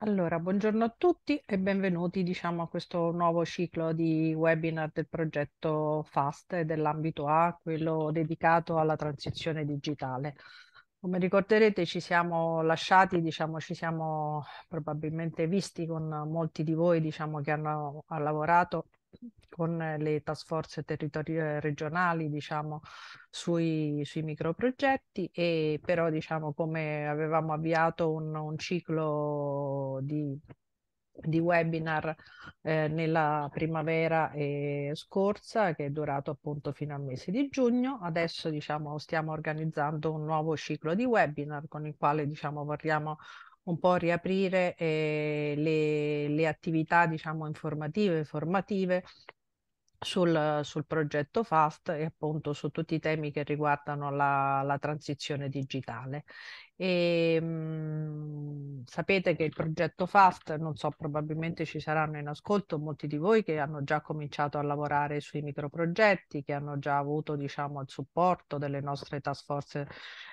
Allora, buongiorno a tutti e benvenuti, diciamo, a questo nuovo ciclo di webinar del progetto FAST dell'ambito A, quello dedicato alla transizione digitale. Come ricorderete ci siamo lasciati, diciamo, ci siamo probabilmente visti con molti di voi, diciamo, che hanno lavorato con le task force territori- eh, regionali diciamo, sui, sui microprogetti e però diciamo, come avevamo avviato un, un ciclo di di webinar eh, nella primavera eh, scorsa che è durato appunto fino al mese di giugno. Adesso diciamo stiamo organizzando un nuovo ciclo di webinar con il quale diciamo vorremmo un po' riaprire eh, le, le, attività, diciamo, informative, formative sul, sul, progetto FAST e appunto su tutti i temi che riguardano la, la transizione digitale. E, mh, mhmm, sapete che il progetto FAST, non so, probabilmente ci saranno in ascolto molti di voi che hanno già cominciato a lavorare sui microprogetti, che hanno già avuto diciamo, il supporto delle nostre task force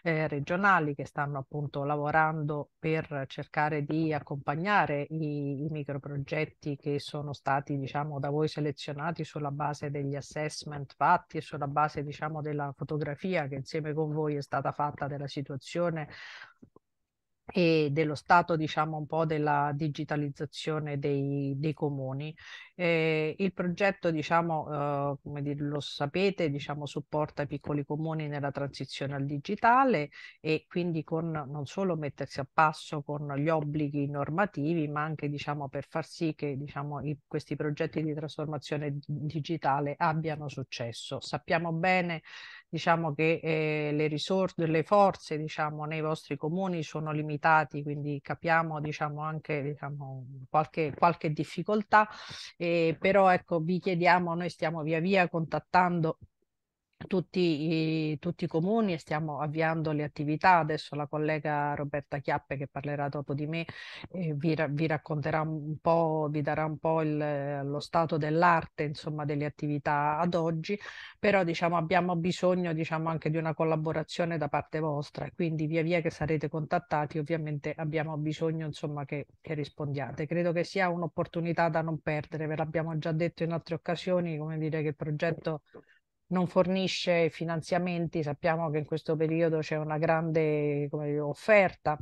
eh, regionali che stanno appunto lavorando per cercare di accompagnare i, i microprogetti che sono stati diciamo, da voi selezionati sulla base degli assessment fatti e sulla base diciamo, della fotografia che insieme con voi è stata fatta della situazione e dello stato diciamo un po' della digitalizzazione dei, dei comuni. Eh, il progetto diciamo eh, come dire, lo sapete diciamo supporta i piccoli comuni nella transizione al digitale e quindi con non solo mettersi a passo con gli obblighi normativi ma anche diciamo per far sì che diciamo i, questi progetti di trasformazione digitale abbiano successo. Sappiamo bene diciamo che eh, le risorse, le forze diciamo, nei vostri comuni sono limitate, quindi capiamo diciamo, anche diciamo, qualche, qualche difficoltà, eh, però ecco, vi chiediamo, noi stiamo via via contattando tutti i, tutti i, comuni e stiamo avviando le attività. Adesso la collega Roberta Chiappe che parlerà dopo di me eh, vi, vi, racconterà un po', vi darà un po' il, lo stato dell'arte, insomma, delle attività ad oggi, però diciamo abbiamo bisogno diciamo, anche di una collaborazione da parte vostra, quindi via via che sarete contattati ovviamente abbiamo bisogno insomma, che, che rispondiate. Credo che sia un'opportunità da non perdere, ve l'abbiamo già detto in altre occasioni, come dire che il progetto non fornisce finanziamenti, sappiamo che in questo periodo c'è una grande dire, offerta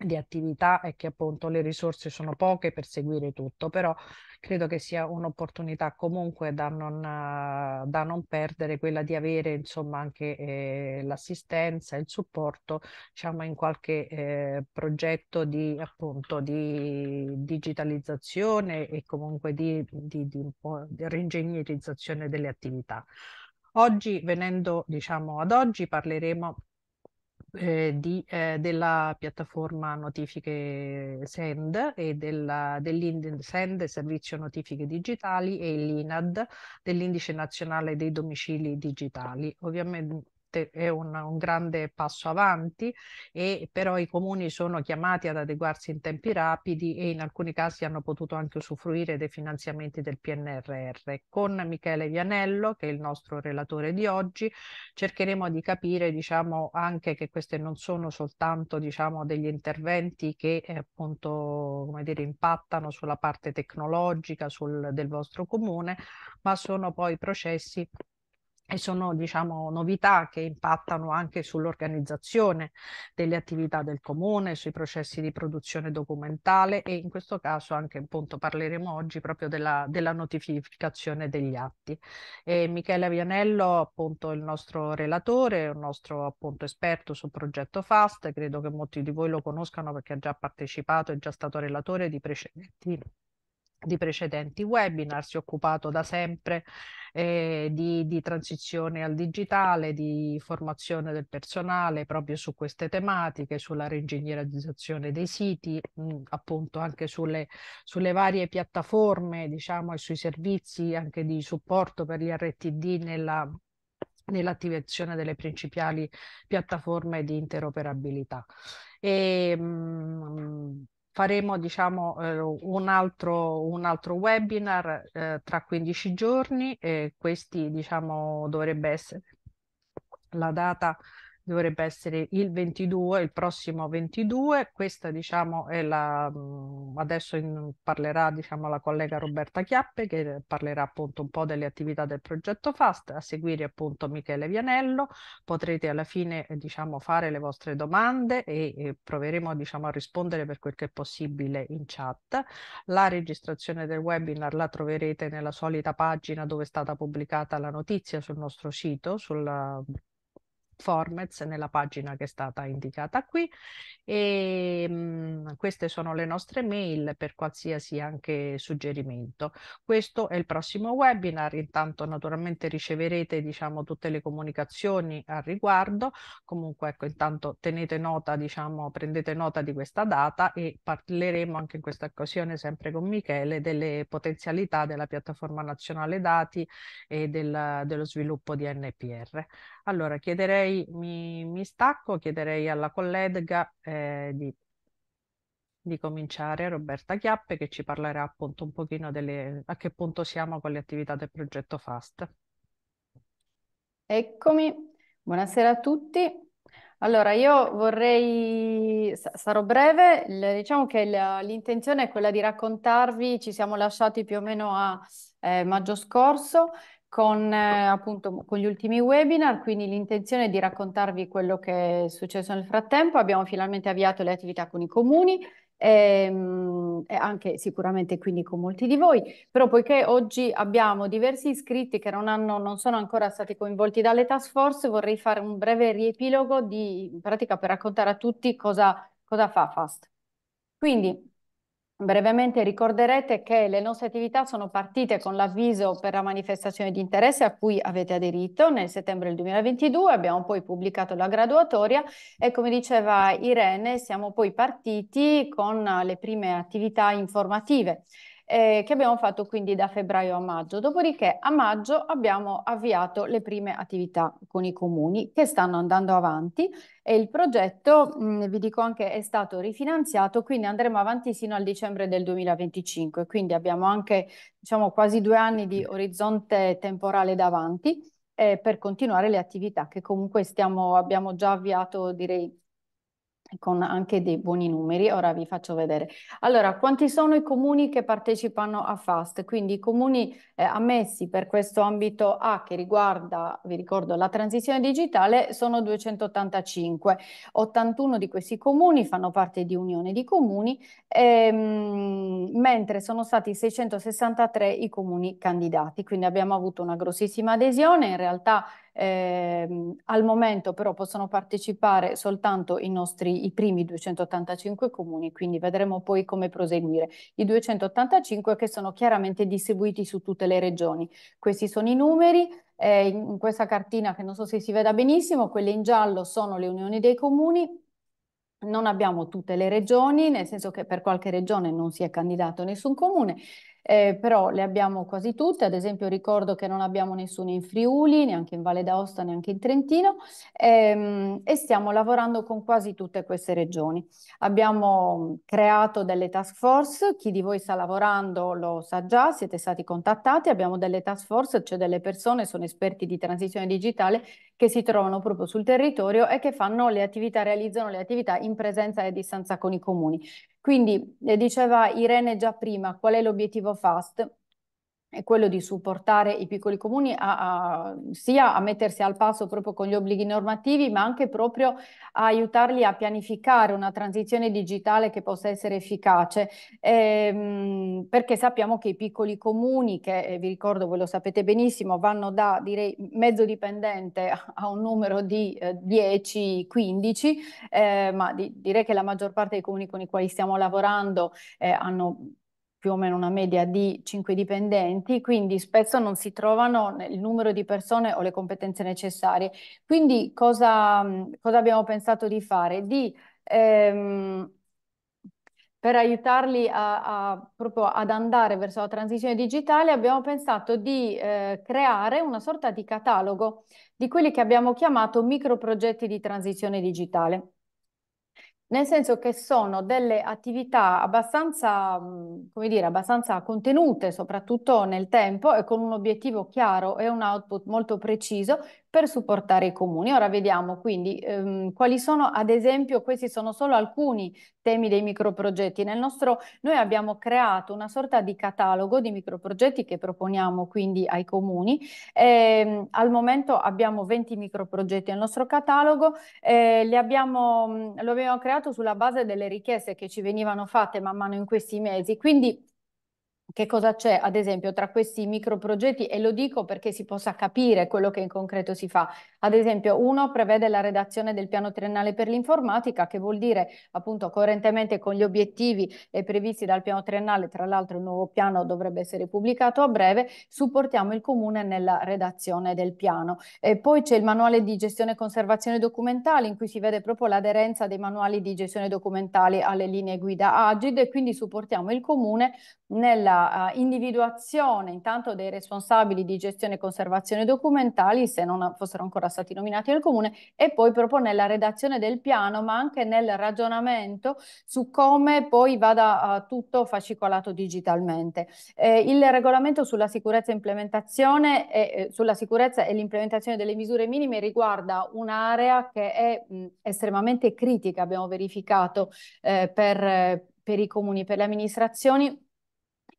di attività e che appunto le risorse sono poche per seguire tutto, però credo che sia un'opportunità comunque da non, da non perdere, quella di avere insomma anche eh, l'assistenza, il supporto diciamo in qualche eh, progetto di appunto di digitalizzazione e comunque di, di, di, di reingegnerizzazione delle attività. Oggi, venendo diciamo, ad oggi, parleremo eh, di, eh, della piattaforma notifiche SEND e dell'indice SEND, servizio notifiche digitali e l'INAD dell'indice nazionale dei domicili digitali. Ovviamente sicuramente è un, un grande passo avanti e però i comuni sono chiamati ad adeguarsi in tempi rapidi e in alcuni casi hanno potuto anche usufruire dei finanziamenti del PNRR. Con Michele Vianello, che è il nostro relatore di oggi, cercheremo di capire diciamo, anche che queste non sono soltanto diciamo, degli interventi che eh, appunto come dire, impattano sulla parte tecnologica sul, del vostro comune, ma sono poi processi e sono diciamo, novità che impattano anche sull'organizzazione delle attività del comune, sui processi di produzione documentale e in questo caso anche appunto parleremo oggi proprio della, della notificazione degli atti. E Michele Vianello, appunto il nostro relatore, un nostro appunto esperto sul progetto FAST, credo che molti di voi lo conoscano perché ha già partecipato, è già stato relatore di precedenti di precedenti webinar, si è occupato da sempre eh, di, di, transizione al digitale, di formazione del personale proprio su queste tematiche, sulla reingegnerizzazione dei siti, mh, mm, appunto anche sulle, sulle, varie piattaforme, diciamo, e sui servizi anche di supporto per gli RTD nella, nell'attivazione delle principali piattaforme di interoperabilità. E, mh, mm, faremo diciamo, eh, un, altro, un, altro, webinar eh, tra 15 giorni e questi diciamo, dovrebbe essere la data dovrebbe essere il 22, il prossimo 22, questa diciamo è la, mm, adesso in, parlerà diciamo la collega Roberta Chiappe che parlerà appunto un po' delle attività del progetto FAST, a seguire appunto Michele Vianello, potrete alla fine eh, diciamo fare le vostre domande e, e eh, proveremo diciamo a rispondere per quel che è possibile in chat. La registrazione del webinar la troverete nella solita pagina dove è stata pubblicata la notizia sul nostro sito, sul formats nella pagina che è stata indicata qui e ehm, mh, queste sono le nostre mail per qualsiasi anche suggerimento. Questo è il prossimo webinar, intanto naturalmente riceverete diciamo tutte le comunicazioni al riguardo, comunque ecco intanto tenete nota diciamo prendete nota di questa data e parleremo anche in questa occasione sempre con Michele delle potenzialità della piattaforma nazionale dati e del, dello sviluppo di NPR. Allora chiederei direi mi, mi stacco, chiederei alla collega eh, di, di, cominciare, Roberta Chiappe, che ci parlerà appunto un pochino delle, a che punto siamo con le attività del progetto FAST. Eccomi, buonasera a tutti. Allora, io vorrei, sarò breve, diciamo che l'intenzione è quella di raccontarvi, ci siamo lasciati più o meno a eh, maggio scorso, con, eh, appunto, con gli ultimi webinar, quindi l'intenzione è di raccontarvi quello che è successo nel frattempo. Abbiamo finalmente avviato le attività con i comuni, ehm, e anche sicuramente quindi con molti di voi, però poiché oggi abbiamo diversi iscritti che non, hanno, non sono ancora stati coinvolti dalle task force, vorrei fare un breve riepilogo di, in pratica per raccontare a tutti cosa, cosa fa FAST. Quindi Brevemente ricorderete che le nostre attività sono partite con l'avviso per la manifestazione di interesse a cui avete aderito nel settembre del 2022, abbiamo poi pubblicato la graduatoria e come diceva Irene siamo poi partiti con le prime attività informative eh, che abbiamo fatto quindi da febbraio a maggio. Dopodiché a maggio abbiamo avviato le prime attività con i comuni che stanno andando avanti e il progetto, mh, mm, vi dico anche, è stato rifinanziato, quindi andremo avanti sino al dicembre del 2025, quindi abbiamo anche diciamo, quasi due anni di orizzonte temporale davanti eh, per continuare le attività che comunque stiamo, abbiamo già avviato direi con anche dei buoni numeri, ora vi faccio vedere. Allora, quanti sono i comuni che partecipano a FAST? Quindi i comuni eh, ammessi per questo ambito A che riguarda, vi ricordo, la transizione digitale sono 285. 81 di questi comuni fanno parte di Unione di Comuni, ehm, mentre sono stati 663 i comuni candidati, quindi abbiamo avuto una grossissima adesione, in realtà eh, al momento però possono partecipare soltanto i nostri i primi 285 comuni, quindi vedremo poi come proseguire. I 285 che sono chiaramente distribuiti su tutte le regioni. Questi sono i numeri. Eh, in questa cartina che non so se si veda benissimo, quelle in giallo sono le unioni dei comuni, non abbiamo tutte le regioni, nel senso che per qualche regione non si è candidato nessun comune eh, però le abbiamo quasi tutte, ad esempio ricordo che non abbiamo nessuna in Friuli, neanche in Valle d'Aosta, neanche in Trentino ehm, e stiamo lavorando con quasi tutte queste regioni. Abbiamo mm, creato delle task force, chi di voi sta lavorando lo sa già, siete stati contattati, abbiamo delle task force, cioè delle persone, sono esperti di transizione digitale che si trovano proprio sul territorio e che fanno le attività, realizzano le attività in presenza e a distanza con i comuni. Quindi, eh, diceva Irene già prima, qual è l'obiettivo FAST? è quello di supportare i piccoli comuni a, a, sia a mettersi al passo proprio con gli obblighi normativi, ma anche proprio a aiutarli a pianificare una transizione digitale che possa essere efficace, ehm, perché sappiamo che i piccoli comuni, che eh, vi ricordo, voi lo sapete benissimo, vanno da direi mezzo dipendente a un numero di eh, 10-15, eh, ma di, direi che la maggior parte dei comuni con i quali stiamo lavorando eh, hanno più o meno una media di 5 dipendenti, quindi spesso non si trovano il numero di persone o le competenze necessarie. Quindi cosa, cosa abbiamo pensato di fare? Di, ehm, per aiutarli a, a, proprio ad andare verso la transizione digitale, abbiamo pensato di eh, creare una sorta di catalogo di quelli che abbiamo chiamato microprogetti di transizione digitale nel senso che sono delle attività abbastanza, mhmm, come dire, abbastanza contenute, soprattutto nel tempo e con un obiettivo chiaro e un output molto preciso, per supportare i comuni. Ora vediamo quindi ehm, quali sono, ad esempio, questi sono solo alcuni temi dei microprogetti. Nel nostro, noi abbiamo creato una sorta di catalogo di microprogetti che proponiamo quindi ai comuni. Eh, al momento abbiamo 20 microprogetti nel nostro catalogo, eh, li abbiamo, lo abbiamo creato sulla base delle richieste che ci venivano fatte man mano in questi mesi. Quindi che cosa c'è, ad esempio, tra questi microprogetti, e lo dico perché si possa capire quello che in concreto si fa. Ad esempio, uno prevede la redazione del piano triennale per l'informatica, che vuol dire appunto coerentemente con gli obiettivi previsti dal piano triennale, tra l'altro il nuovo piano dovrebbe essere pubblicato a breve, supportiamo il comune nella redazione del piano. E poi c'è il manuale di gestione e conservazione documentali, in cui si vede proprio l'aderenza dei manuali di gestione documentali alle linee guida Agid e quindi supportiamo il comune nella uh, individuazione intanto dei responsabili di gestione e conservazione documentali, se non fossero ancora stati nominati dal comune, e poi proprio nella redazione del piano, ma anche nel ragionamento su come poi vada uh, tutto fascicolato digitalmente. Eh, il regolamento sulla sicurezza, implementazione e, eh, eh, sulla sicurezza e l'implementazione delle misure minime riguarda un'area che è mh, estremamente critica, abbiamo verificato, eh, per, per i comuni, per le amministrazioni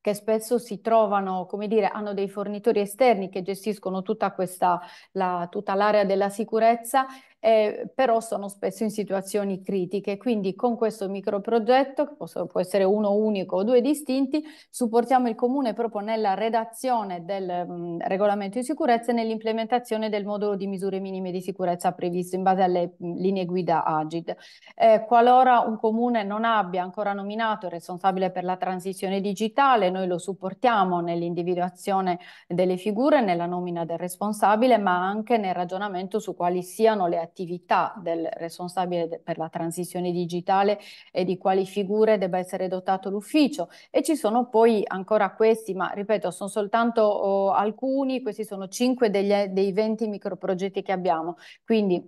che spesso si trovano, come dire, hanno dei fornitori esterni che gestiscono tutta questa, la, tutta l'area della sicurezza eh, però sono spesso in situazioni critiche. Quindi con questo microprogetto, che posso, può essere uno unico o due distinti, supportiamo il comune proprio nella redazione del mh, regolamento di sicurezza e nell'implementazione del modulo di misure minime di sicurezza previsto in base alle mh, linee guida AGID. Eh, qualora un comune non abbia ancora nominato il responsabile per la transizione digitale, noi lo supportiamo nell'individuazione delle figure, nella nomina del responsabile, ma anche nel ragionamento su quali siano le attività attività del responsabile per la transizione digitale e di quali figure debba essere dotato l'ufficio. E ci sono poi ancora questi, ma ripeto, sono soltanto oh, alcuni, questi sono cinque degli, dei 20 microprogetti che abbiamo. Quindi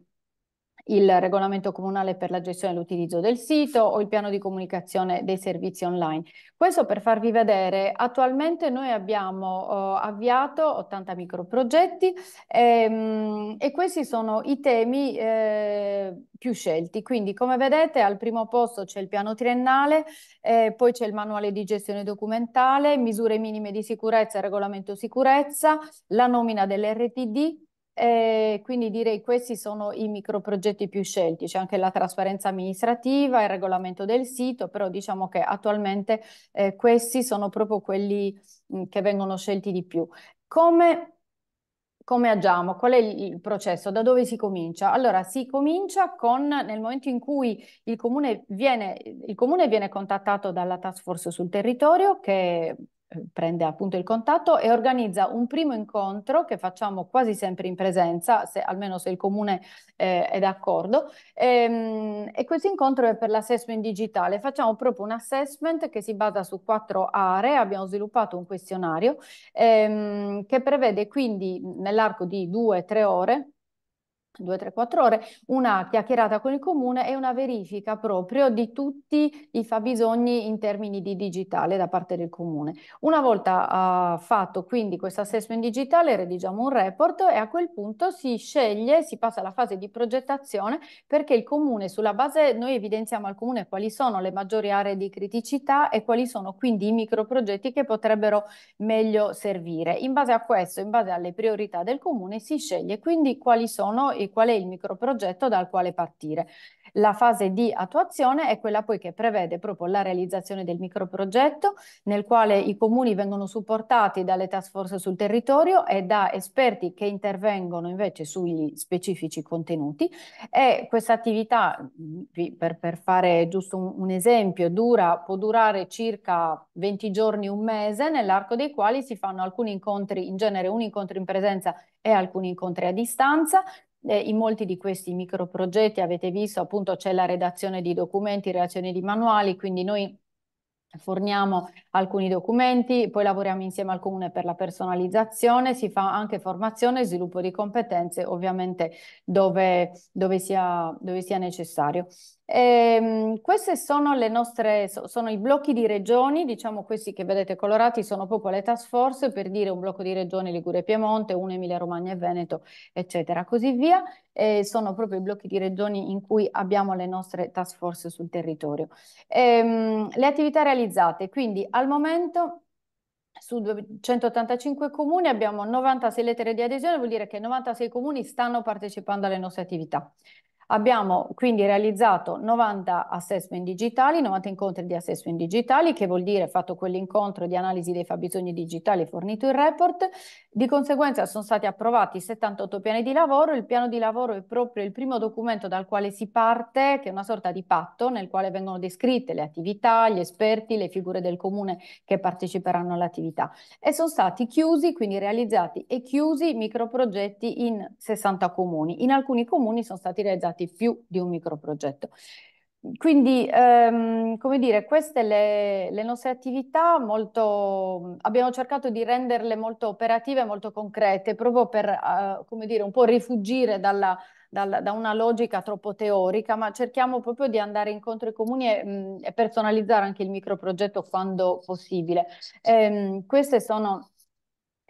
il regolamento comunale per la gestione e l'utilizzo del sito o il piano di comunicazione dei servizi online. Questo per farvi vedere, attualmente noi abbiamo eh, avviato 80 microprogetti ehm, e questi sono i temi eh, più scelti. Quindi come vedete al primo posto c'è il piano triennale, eh, poi c'è il manuale di gestione documentale, misure minime di sicurezza e regolamento sicurezza, la nomina dell'RTD, eh, quindi direi che questi sono i microprogetti più scelti, c'è anche la trasparenza amministrativa, il regolamento del sito, però diciamo che attualmente eh, questi sono proprio quelli mh, mm, che vengono scelti di più. Come come agiamo? Qual è il processo? Da dove si comincia? Allora, si comincia con nel momento in cui il comune viene, il comune viene contattato dalla task force sul territorio che eh, prende appunto il contatto e organizza un primo incontro che facciamo quasi sempre in presenza, se, almeno se il comune eh, è d'accordo. E, ehm, e, questo incontro è per l'assessment digitale. Facciamo proprio un assessment che si basa su quattro aree. Abbiamo sviluppato un questionario ehm, che prevede quindi nell'arco di due o tre ore due, tre, quattro ore, una chiacchierata con il comune e una verifica proprio di tutti i fabbisogni in termini di digitale da parte del comune. Una volta uh, fatto quindi questo assessment digitale, redigiamo un report e a quel punto si sceglie, si passa alla fase di progettazione perché il comune sulla base, noi evidenziamo al comune quali sono le maggiori aree di criticità e quali sono quindi i microprogetti che potrebbero meglio servire. In base a questo, in base alle priorità del comune, si sceglie quindi quali sono e qual è il microprogetto dal quale partire. La fase di attuazione è quella poi che prevede proprio la realizzazione del microprogetto nel quale i comuni vengono supportati dalle task force sul territorio e da esperti che intervengono invece sugli specifici contenuti e questa attività, per, per fare giusto un, un esempio, dura, può durare circa 20 giorni, un mese, nell'arco dei quali si fanno alcuni incontri, in genere un incontro in presenza e alcuni incontri a distanza, eh, in molti di questi microprogetti avete visto appunto c'è la redazione di documenti, reazione di manuali, quindi noi forniamo alcuni documenti, poi lavoriamo insieme al comune per la personalizzazione, si fa anche formazione e sviluppo di competenze ovviamente dove, dove, sia, dove sia necessario. Ehm, questi sono, nostre, sono i blocchi di regioni, diciamo questi che vedete colorati sono proprio le task force per dire un blocco di regioni Ligure Piemonte, uno Emilia Romagna e Veneto, eccetera, così via. Eh, sono proprio i blocchi di regioni in cui abbiamo le nostre task force sul territorio. Ehm, le attività realizzate, quindi al momento su 285 comuni abbiamo 96 lettere di adesione, vuol dire che 96 comuni stanno partecipando alle nostre attività. Abbiamo quindi realizzato 90 assessment digitali, 90 incontri di assessment digitali, che vuol dire fatto quell'incontro di analisi dei fabbisogni digitali e fornito il report. Di conseguenza sono stati approvati 78 piani di lavoro. Il piano di lavoro è proprio il primo documento dal quale si parte, che è una sorta di patto nel quale vengono descritte le attività, gli esperti, le figure del comune che parteciperanno all'attività. E sono stati chiusi, quindi realizzati e chiusi microprogetti in 60 comuni. In alcuni comuni sono stati realizzati fatti più di un microprogetto. Quindi, ehm, come dire, queste le, le nostre attività molto, abbiamo cercato di renderle molto operative, molto concrete, proprio per, eh, come dire, un po' rifugire dalla, dalla, da una logica troppo teorica, ma cerchiamo proprio di andare incontro ai comuni e, mh, mm, e personalizzare anche il microprogetto quando possibile. Ehm, queste sono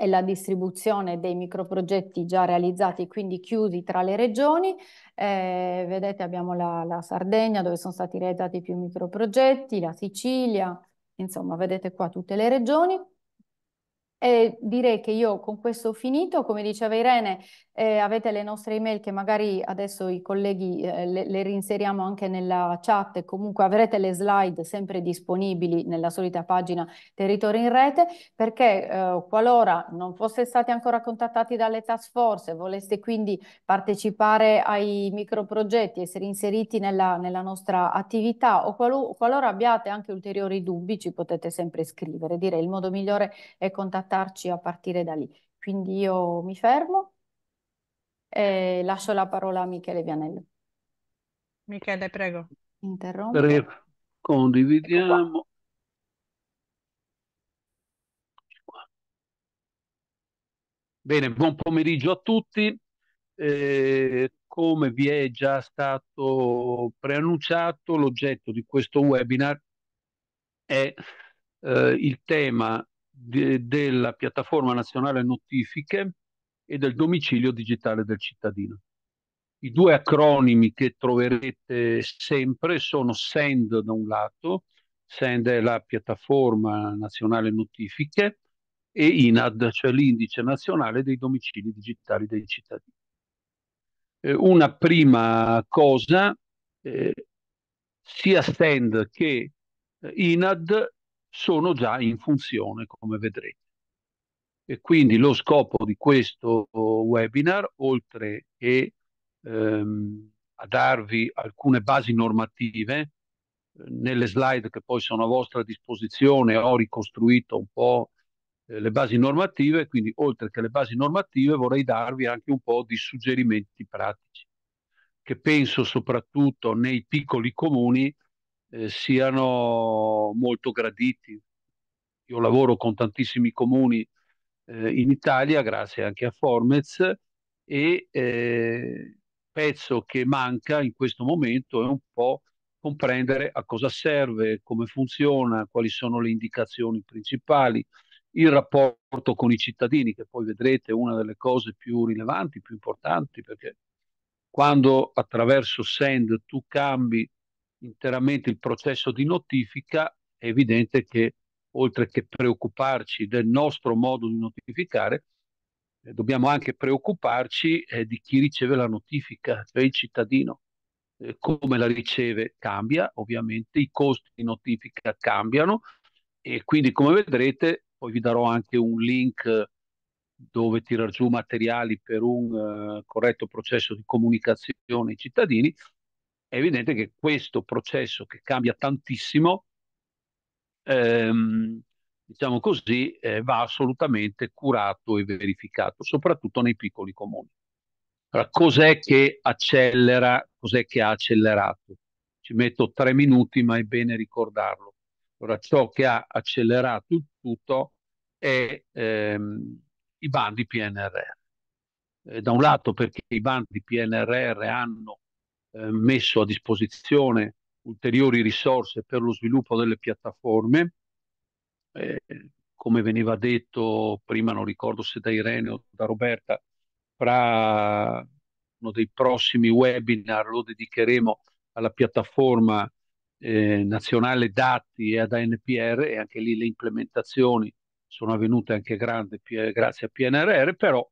e la distribuzione dei microprogetti già realizzati, quindi chiusi tra le regioni. Eh, vedete abbiamo la, la Sardegna dove sono stati realizzati più microprogetti, la Sicilia, insomma vedete qua tutte le regioni. E direi che io con questo ho finito, come diceva Irene, eh, avete le nostre email che magari adesso i colleghi eh, le, le, rinseriamo anche nella chat, comunque avrete le slide sempre disponibili nella solita pagina Territori in Rete, perché eh, qualora non foste stati ancora contattati dalle task force, voleste quindi partecipare ai microprogetti, essere inseriti nella, nella nostra attività o qualora abbiate anche ulteriori dubbi ci potete sempre scrivere, direi il modo migliore è contattare adattarci a partire da lì. Quindi io mi fermo e lascio la parola a Michele Vianello. Michele, prego. Interrompo. Prego. Condividiamo. Bene, buon pomeriggio a tutti. Eh, come vi è già stato preannunciato, l'oggetto di questo webinar è eh, il tema de, della piattaforma nazionale notifiche e del domicilio digitale del cittadino. I due acronimi che troverete sempre sono SEND da un lato, SEND è la piattaforma nazionale notifiche, e INAD, cioè l'indice nazionale dei domicili digitali dei cittadini. Eh, una prima cosa, eh, sia SEND che eh, INAD sono già in funzione, come vedrete. E quindi lo scopo di questo webinar, oltre che ehm, a darvi alcune basi normative, eh, nelle slide che poi sono a vostra disposizione ho ricostruito un po' eh, le basi normative, quindi oltre che le basi normative vorrei darvi anche un po' di suggerimenti pratici, che penso soprattutto nei piccoli comuni eh, siano molto graditi. Io lavoro con tantissimi comuni eh, in Italia, grazie anche a Formez, e eh, pezzo che manca in questo momento è un po' comprendere a cosa serve, come funziona, quali sono le indicazioni principali, il rapporto con i cittadini, che poi vedrete è una delle cose più rilevanti, più importanti, perché quando attraverso Send tu cambi interamente il processo di notifica, è evidente che oltre che preoccuparci del nostro modo di notificare, eh, dobbiamo anche preoccuparci eh, di chi riceve la notifica, cioè il cittadino. Eh, come la riceve cambia, ovviamente i costi di notifica cambiano e quindi come vedrete, poi vi darò anche un link dove tirar giù materiali per un eh, corretto processo di comunicazione ai cittadini, è evidente che questo processo che cambia tantissimo, ehm, diciamo così, eh, va assolutamente curato e verificato, soprattutto nei piccoli comuni. Allora, cos'è che accelera, cos'è che ha accelerato? Ci metto tre minuti, ma è bene ricordarlo. Allora, ciò che ha accelerato il tutto è ehm, i bandi PNRR. Eh, da un lato perché i bandi PNRR hanno eh, messo a disposizione ulteriori risorse per lo sviluppo delle piattaforme. Eh, come veniva detto prima, non ricordo se da Irene o da Roberta, fra uno dei prossimi webinar lo dedicheremo alla piattaforma eh, nazionale dati e ad ANPR e anche lì le implementazioni sono avvenute anche grande, grazie a PNRR, però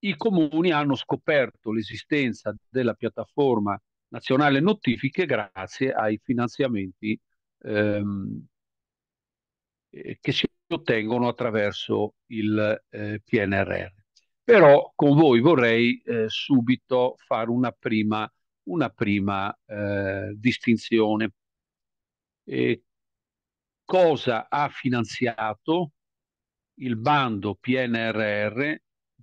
i comuni hanno scoperto l'esistenza della piattaforma nazionale notifiche grazie ai finanziamenti ehm, eh, che si ottengono attraverso il eh, PNRR. Però con voi vorrei eh, subito fare una prima, una prima eh, distinzione. E cosa ha finanziato il bando PNRR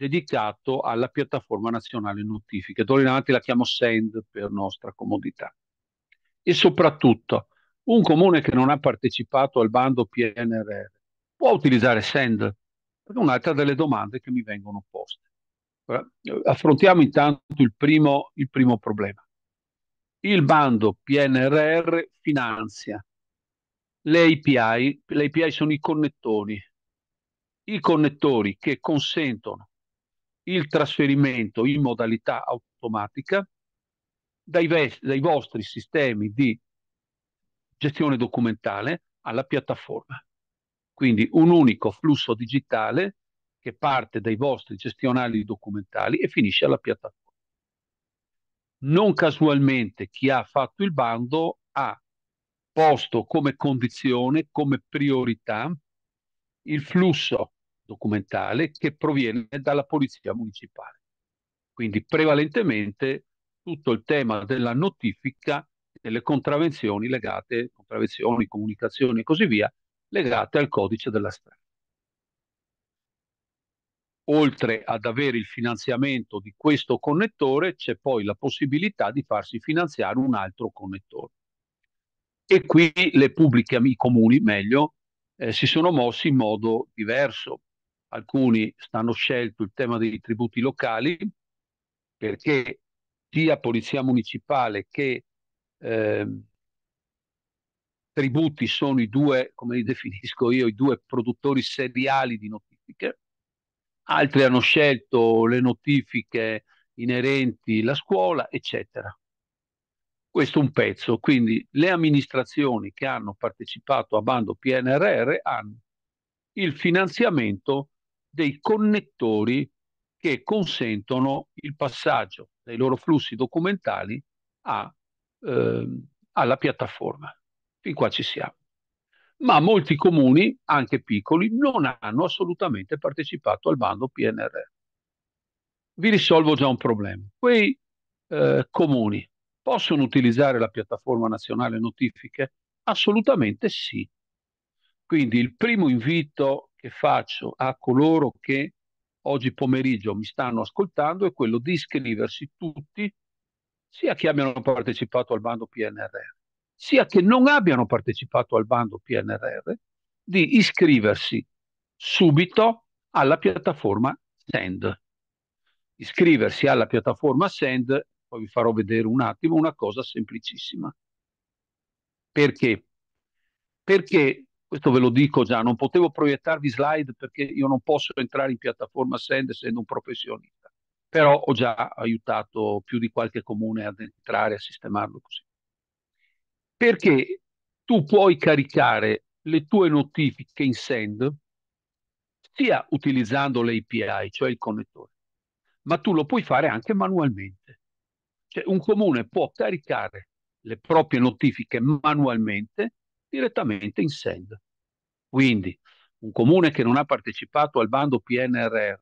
dedicato alla piattaforma nazionale notifiche. D'ora in avanti la chiamo SEND per nostra comodità. E soprattutto, un comune che non ha partecipato al bando PNRR può utilizzare SEND? Perché è un'altra delle domande che mi vengono poste. Affrontiamo intanto il primo, il primo problema. Il bando PNRR finanzia le API, le API sono i connettori, i connettori che consentono il trasferimento in modalità automatica dai, dai vostri sistemi di gestione documentale alla piattaforma. Quindi un unico flusso digitale che parte dai vostri gestionali documentali e finisce alla piattaforma. Non casualmente chi ha fatto il bando ha posto come condizione, come priorità, il flusso documentale che proviene dalla polizia municipale. Quindi prevalentemente tutto il tema della notifica delle contravenzioni legate, contravvenzioni, comunicazioni e così via, legate al codice della strada. Oltre ad avere il finanziamento di questo connettore, c'è poi la possibilità di farsi finanziare un altro connettore. E qui le pubbliche, i comuni meglio, eh, si sono mossi in modo diverso alcuni hanno scelto il tema dei tributi locali perché sia polizia municipale che eh, tributi sono i due, come li definisco io, i due produttori seriali di notifiche. Altri hanno scelto le notifiche inerenti alla scuola, eccetera. Questo è un pezzo, quindi le amministrazioni che hanno partecipato a bando PNRR hanno il finanziamento dei connettori che consentono il passaggio dei loro flussi documentali a, eh, alla piattaforma. Fin qua ci siamo. Ma molti comuni, anche piccoli, non hanno assolutamente partecipato al bando PNR. Vi risolvo già un problema. Quei eh, comuni possono utilizzare la piattaforma nazionale notifiche? Assolutamente sì. Quindi il primo invito che faccio a coloro che oggi pomeriggio mi stanno ascoltando è quello di iscriversi tutti, sia che abbiano partecipato al bando PNRR, sia che non abbiano partecipato al bando PNRR, di iscriversi subito alla piattaforma Send. Iscriversi alla piattaforma Send, poi vi farò vedere un attimo una cosa semplicissima. Perché? Perché questo ve lo dico già, non potevo proiettarvi slide perché io non posso entrare in piattaforma SEND essendo un professionista, però ho già aiutato più di qualche comune ad entrare a sistemarlo così. Perché tu puoi caricare le tue notifiche in SEND sia utilizzando l'API, cioè il connettore, ma tu lo puoi fare anche manualmente. Cioè un comune può caricare le proprie notifiche manualmente direttamente in send. Quindi un comune che non ha partecipato al bando PNRR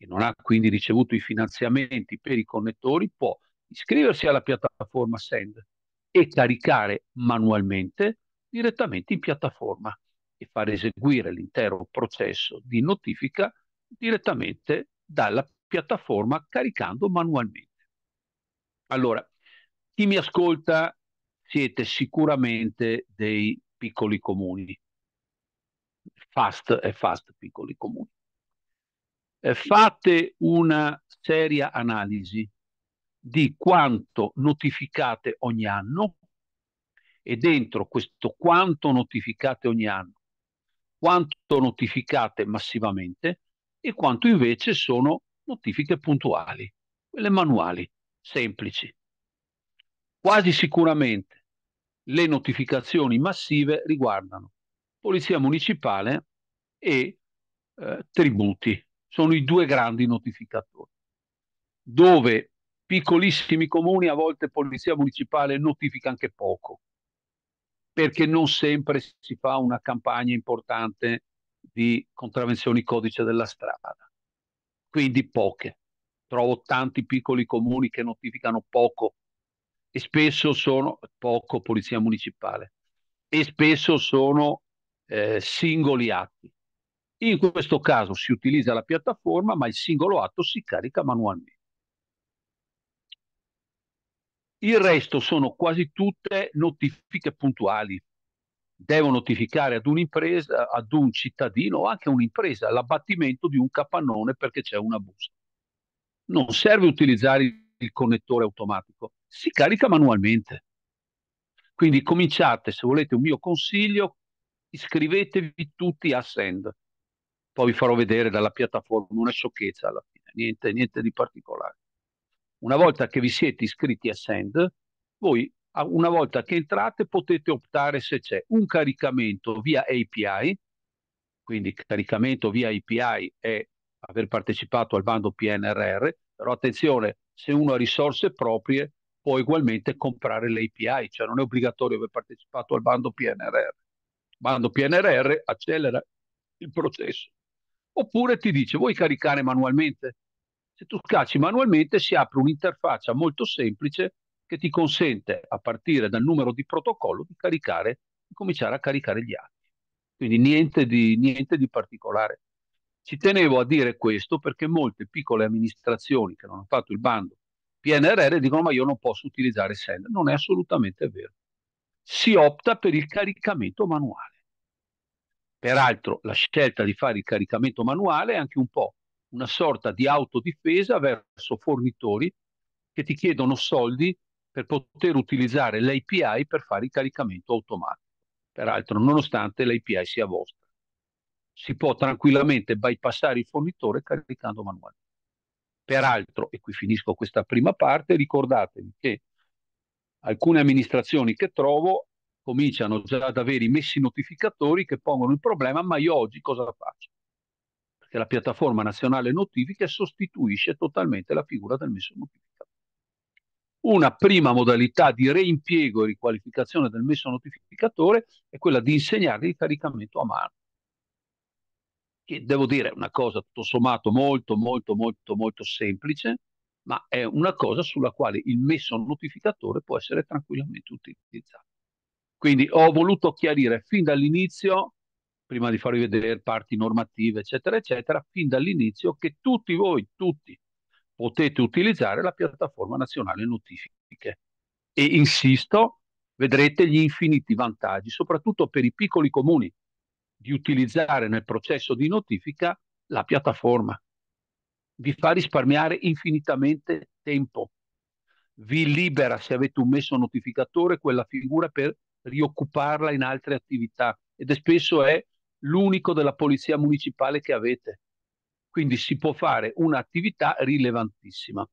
e non ha quindi ricevuto i finanziamenti per i connettori può iscriversi alla piattaforma send e caricare manualmente direttamente in piattaforma e far eseguire l'intero processo di notifica direttamente dalla piattaforma caricando manualmente. Allora, chi mi ascolta siete sicuramente dei piccoli comuni. Fast e fast piccoli comuni. Eh, fate una seria analisi di quanto notificate ogni anno e dentro questo quanto notificate ogni anno, quanto notificate massivamente e quanto invece sono notifiche puntuali, quelle manuali, semplici. Quasi sicuramente le notificazioni massive riguardano Polizia Municipale e eh, Tributi. Sono i due grandi notificatori, dove piccolissimi comuni a volte Polizia Municipale notifica anche poco, perché non sempre si fa una campagna importante di contravvenzioni codice della strada, quindi poche. Trovo tanti piccoli comuni che notificano poco e spesso sono poco polizia municipale e spesso sono eh, singoli atti. In questo caso si utilizza la piattaforma, ma il singolo atto si carica manualmente. Il resto sono quasi tutte notifiche puntuali. Devo notificare ad un'impresa, ad un cittadino o anche a un'impresa l'abbattimento di un capannone perché c'è una busta. Non serve utilizzare il connettore automatico si carica manualmente. Quindi mm. cominciate, se volete un mio consiglio, iscrivetevi tutti a Send. Poi vi farò vedere dalla piattaforma una sciocchezza alla fine, niente, niente di particolare. Una volta che vi siete iscritti a Send, voi una volta che entrate potete optare se c'è un caricamento via API, quindi caricamento via API è aver partecipato al bando PNRR, però attenzione, se uno ha risorse proprie può ugualmente comprare le API, cioè non è obbligatorio aver partecipato al bando PNRR. Bando PNRR accelera il processo. Oppure ti dice vuoi caricare manualmente? Se tu scacci manualmente si apre un'interfaccia molto semplice che ti consente, a partire dal numero di protocollo, di caricare, di cominciare a caricare gli atti. Quindi niente di, niente di particolare. Ci tenevo a dire questo perché molte piccole amministrazioni che non hanno fatto il bando PNRR dicono ma io non posso utilizzare Send. Non è assolutamente vero. Si opta per il caricamento manuale. Peraltro la scelta di fare il caricamento manuale è anche un po' una sorta di autodifesa verso fornitori che ti chiedono soldi per poter utilizzare l'API per fare il caricamento automatico. Peraltro, nonostante l'API sia vostra, si può tranquillamente bypassare il fornitore caricando manualmente. Peraltro, e qui finisco questa prima parte, ricordatevi che alcune amministrazioni che trovo cominciano già ad avere i messi notificatori che pongono il problema, ma io oggi cosa faccio? Perché la piattaforma nazionale notifiche sostituisce totalmente la figura del messo notificatore. Una prima modalità di reimpiego e riqualificazione del messo notificatore è quella di insegnare il caricamento a mano che devo dire è una cosa tutto sommato molto, molto, molto, molto semplice, ma è una cosa sulla quale il messo notificatore può essere tranquillamente utilizzato. Quindi ho voluto chiarire fin dall'inizio, prima di farvi vedere parti normative, eccetera, eccetera, fin dall'inizio che tutti voi, tutti, potete utilizzare la piattaforma nazionale notifiche. E insisto, vedrete gli infiniti vantaggi, soprattutto per i piccoli comuni, di utilizzare nel processo di notifica la piattaforma. Vi fa risparmiare infinitamente tempo. Vi libera, se avete un messo notificatore, quella figura per rioccuparla in altre attività ed è spesso è l'unico della polizia municipale che avete. Quindi si può fare un'attività rilevantissima.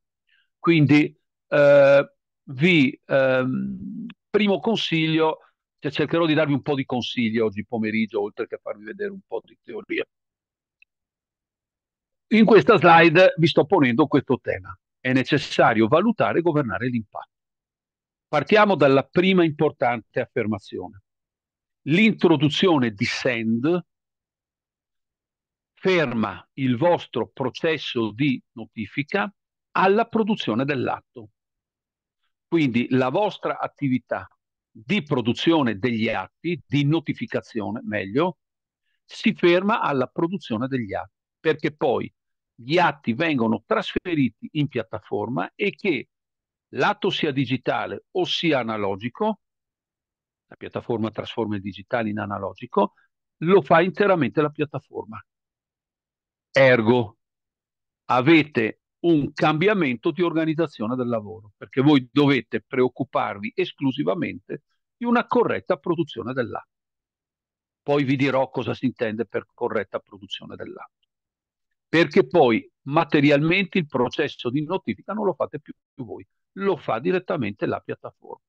Quindi eh, vi, ehm, primo consiglio, cioè, cercherò di darvi un po' di consigli oggi pomeriggio, oltre che farvi vedere un po' di teoria. In questa slide vi sto ponendo questo tema. È necessario valutare e governare l'impatto. Partiamo dalla prima importante affermazione. L'introduzione di SEND ferma il vostro processo di notifica alla produzione dell'atto. Quindi la vostra attività di produzione degli atti, di notificazione meglio, si ferma alla produzione degli atti, perché poi gli atti vengono trasferiti in piattaforma e che l'atto sia digitale o sia analogico, la piattaforma trasforma il digitale in analogico, lo fa interamente la piattaforma. Ergo, avete un cambiamento di organizzazione del lavoro, perché voi dovete preoccuparvi esclusivamente di una corretta produzione del Poi vi dirò cosa si intende per corretta produzione del Perché poi materialmente il processo di notifica non lo fate più voi, lo fa direttamente la piattaforma.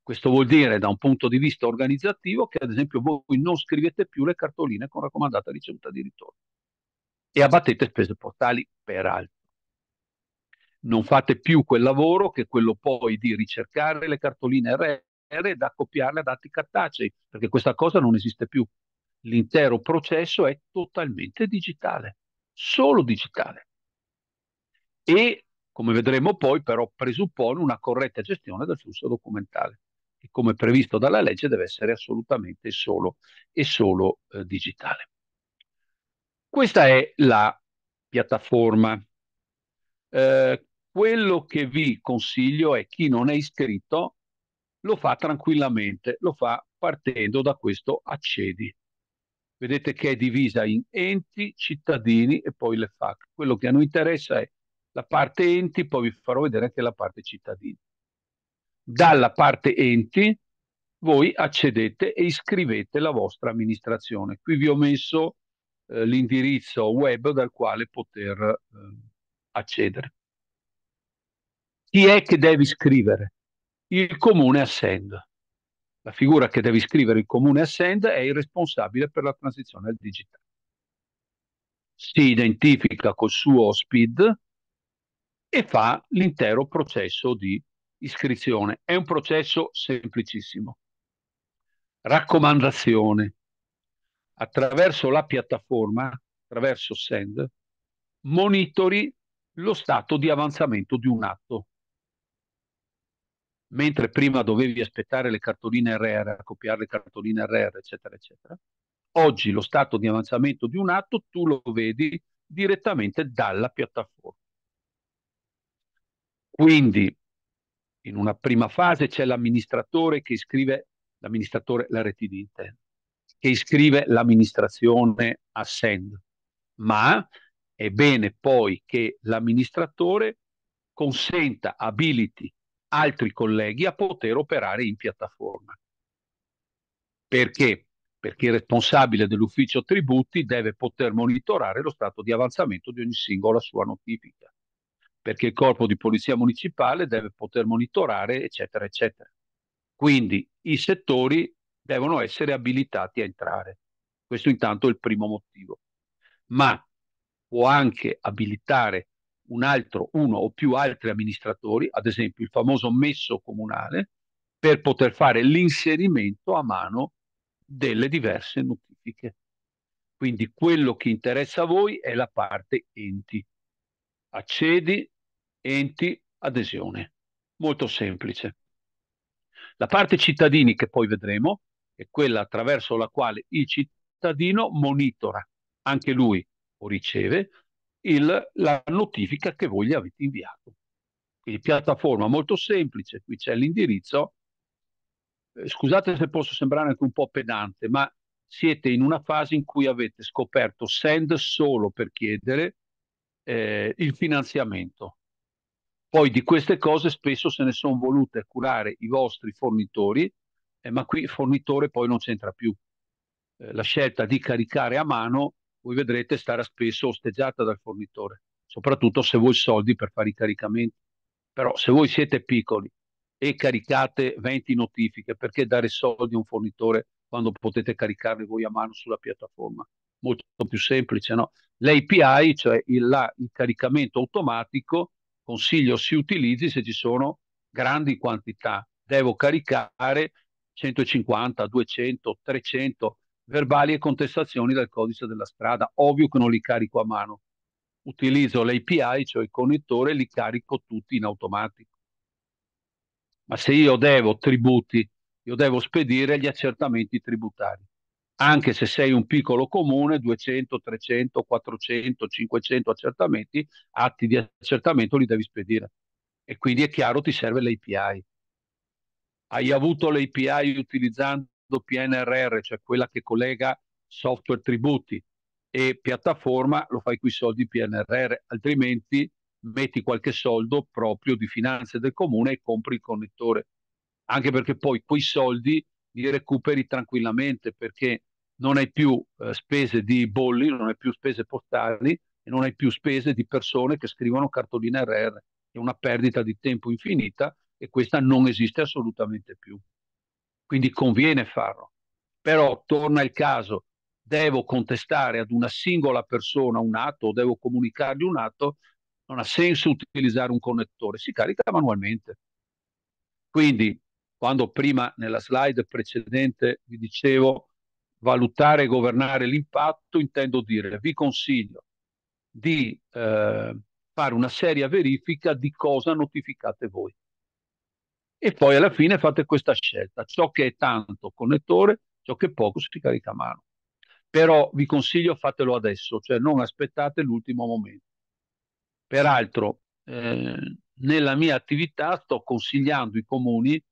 Questo vuol dire da un punto di vista organizzativo che ad esempio voi non scrivete più le cartoline con raccomandata ricevuta di ritorno e abbattete spese portali per altri non fate più quel lavoro che è quello poi di ricercare le cartoline RR da copiarle ad atti cartacei, perché questa cosa non esiste più. L'intero processo è totalmente digitale, solo digitale. E, come vedremo poi, però presuppone una corretta gestione del flusso documentale, che come previsto dalla legge deve essere assolutamente solo e solo eh, digitale. Questa è la piattaforma eh, quello che vi consiglio è chi non è iscritto lo fa tranquillamente, lo fa partendo da questo accedi. Vedete che è divisa in enti, cittadini e poi le FAC. Quello che a noi interessa è la parte enti, poi vi farò vedere anche la parte cittadini. Dalla parte enti voi accedete e iscrivete la vostra amministrazione. Qui vi ho messo eh, l'indirizzo web dal quale poter eh, accedere. Chi è che devi scrivere? Il comune assenda. La figura che devi scrivere il comune assenda è il responsabile per la transizione al digitale. Si identifica col suo SPID e fa l'intero processo di iscrizione. È un processo semplicissimo. Raccomandazione. Attraverso la piattaforma, attraverso SEND, monitori lo stato di avanzamento di un atto mentre prima dovevi aspettare le cartoline RR, copiare le cartoline RR, eccetera, eccetera, oggi lo stato di avanzamento di un atto tu lo vedi direttamente dalla piattaforma. Quindi in una prima fase c'è l'amministratore che iscrive l'amministratore la rete di intento, che iscrive l'amministrazione a SEND, ma è bene poi che l'amministratore consenta, abiliti altri colleghi a poter operare in piattaforma. Perché? Perché il responsabile dell'ufficio tributi deve poter monitorare lo stato di avanzamento di ogni singola sua notifica, perché il corpo di polizia municipale deve poter monitorare, eccetera, eccetera. Quindi i settori devono essere abilitati a entrare. Questo intanto è il primo motivo. Ma può anche abilitare un altro, uno o più altri amministratori, ad esempio il famoso messo comunale, per poter fare l'inserimento a mano delle diverse notifiche. Quindi quello che interessa a voi è la parte enti. Accedi, enti, adesione. Molto semplice. La parte cittadini che poi vedremo è quella attraverso la quale il cittadino monitora anche lui o riceve il, la notifica che voi gli avete inviato. Quindi piattaforma molto semplice, qui c'è l'indirizzo. Eh, scusate se posso sembrare anche un po' pedante, ma siete in una fase in cui avete scoperto send solo per chiedere eh, il finanziamento. Poi di queste cose spesso se ne sono volute curare i vostri fornitori, eh, ma qui il fornitore poi non c'entra più. Eh, la scelta di caricare a mano voi vedrete stare spesso osteggiata dal fornitore, soprattutto se voi soldi per fare i caricamenti. Però se voi siete piccoli e caricate 20 notifiche, perché dare soldi a un fornitore quando potete caricarli voi a mano sulla piattaforma? Molto più semplice, no? L'API, cioè il, la, il caricamento automatico, consiglio si utilizzi se ci sono grandi quantità. Devo caricare 150, 200, 300, verbali e contestazioni del codice della strada. Ovvio che non li carico a mano. Utilizzo l'API, cioè il connettore, e li carico tutti in automatico. Ma se io devo tributi, io devo spedire gli accertamenti tributari. Anche se sei un piccolo comune, 200, 300, 400, 500 accertamenti, atti di accertamento li devi spedire. E quindi è chiaro, ti serve l'API. Hai avuto l'API utilizzando PNRR, cioè quella che collega software tributi e piattaforma, lo fai con i soldi PNRR, altrimenti metti qualche soldo proprio di finanze del comune e compri il connettore. Anche perché poi quei soldi li recuperi tranquillamente perché non hai più eh, spese di bolli, non hai più spese postali e non hai più spese di persone che scrivono cartoline RR. È una perdita di tempo infinita e questa non esiste assolutamente più quindi conviene farlo. Però torna il caso, devo contestare ad una singola persona un atto o devo comunicargli un atto, non ha senso utilizzare un connettore, si carica manualmente. Quindi, quando prima nella slide precedente vi dicevo valutare e governare l'impatto, intendo dire, vi consiglio di eh, fare una seria verifica di cosa notificate voi e poi alla fine fate questa scelta, ciò che è tanto connettore, ciò che è poco si carica a mano. Però vi consiglio fatelo adesso, cioè non aspettate l'ultimo momento. Peraltro eh, nella mia attività sto consigliando i comuni,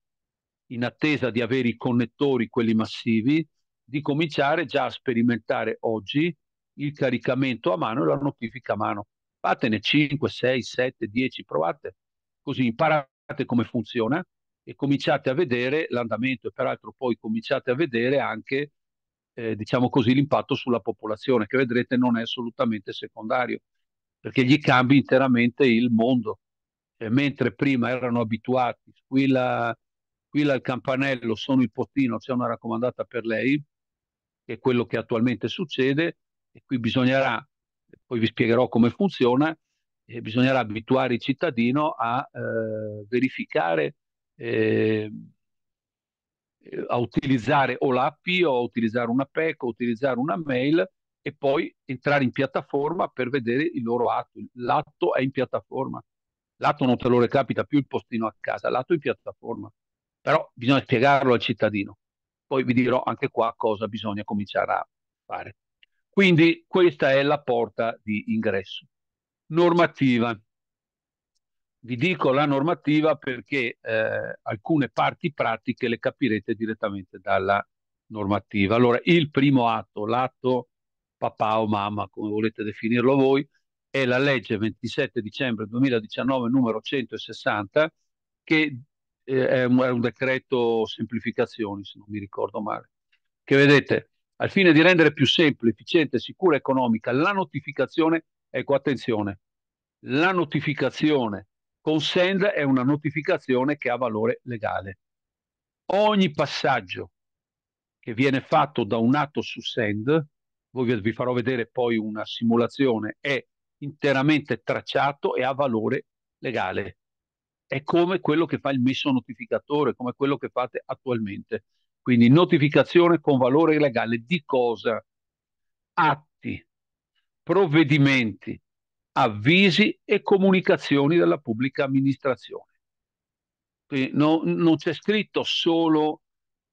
in attesa di avere i connettori, quelli massivi, di cominciare già a sperimentare oggi il caricamento a mano e la notifica a mano. Fatene 5, 6, 7, 10, provate, così imparate come funziona e cominciate a vedere l'andamento e peraltro poi cominciate a vedere anche, eh, diciamo così, l'impatto sulla popolazione, che vedrete non è assolutamente secondario, perché gli cambia interamente il mondo. Eh, mentre prima erano abituati, qui la, qui là il campanello, sono il postino, c'è una raccomandata per lei, che è quello che attualmente succede, e qui bisognerà, poi vi spiegherò come funziona, eh, bisognerà abituare il cittadino a eh, verificare eh, a utilizzare o l'API o utilizzare una PEC o utilizzare una mail e poi entrare in piattaforma per vedere il loro atto. L'atto è in piattaforma. L'atto non te lo recapita più il postino a casa, l'atto è in piattaforma. Però bisogna spiegarlo al cittadino. Poi vi dirò anche qua cosa bisogna cominciare a fare. Quindi questa è la porta di ingresso. Normativa vi dico la normativa perché eh, alcune parti pratiche le capirete direttamente dalla normativa. Allora, il primo atto, l'atto papà o mamma, come volete definirlo voi, è la legge 27 dicembre 2019 numero 160 che eh, è, un, è un decreto semplificazioni, se non mi ricordo male, che vedete, al fine di rendere più semplice, efficiente, sicura e economica la notificazione, ecco attenzione, la notificazione con send è una notificazione che ha valore legale. Ogni passaggio che viene fatto da un atto su send, vi farò vedere poi una simulazione, è interamente tracciato e ha valore legale. È come quello che fa il messo notificatore, come quello che fate attualmente. Quindi notificazione con valore legale di cosa? Atti, provvedimenti, avvisi e comunicazioni della pubblica amministrazione. No, non c'è scritto solo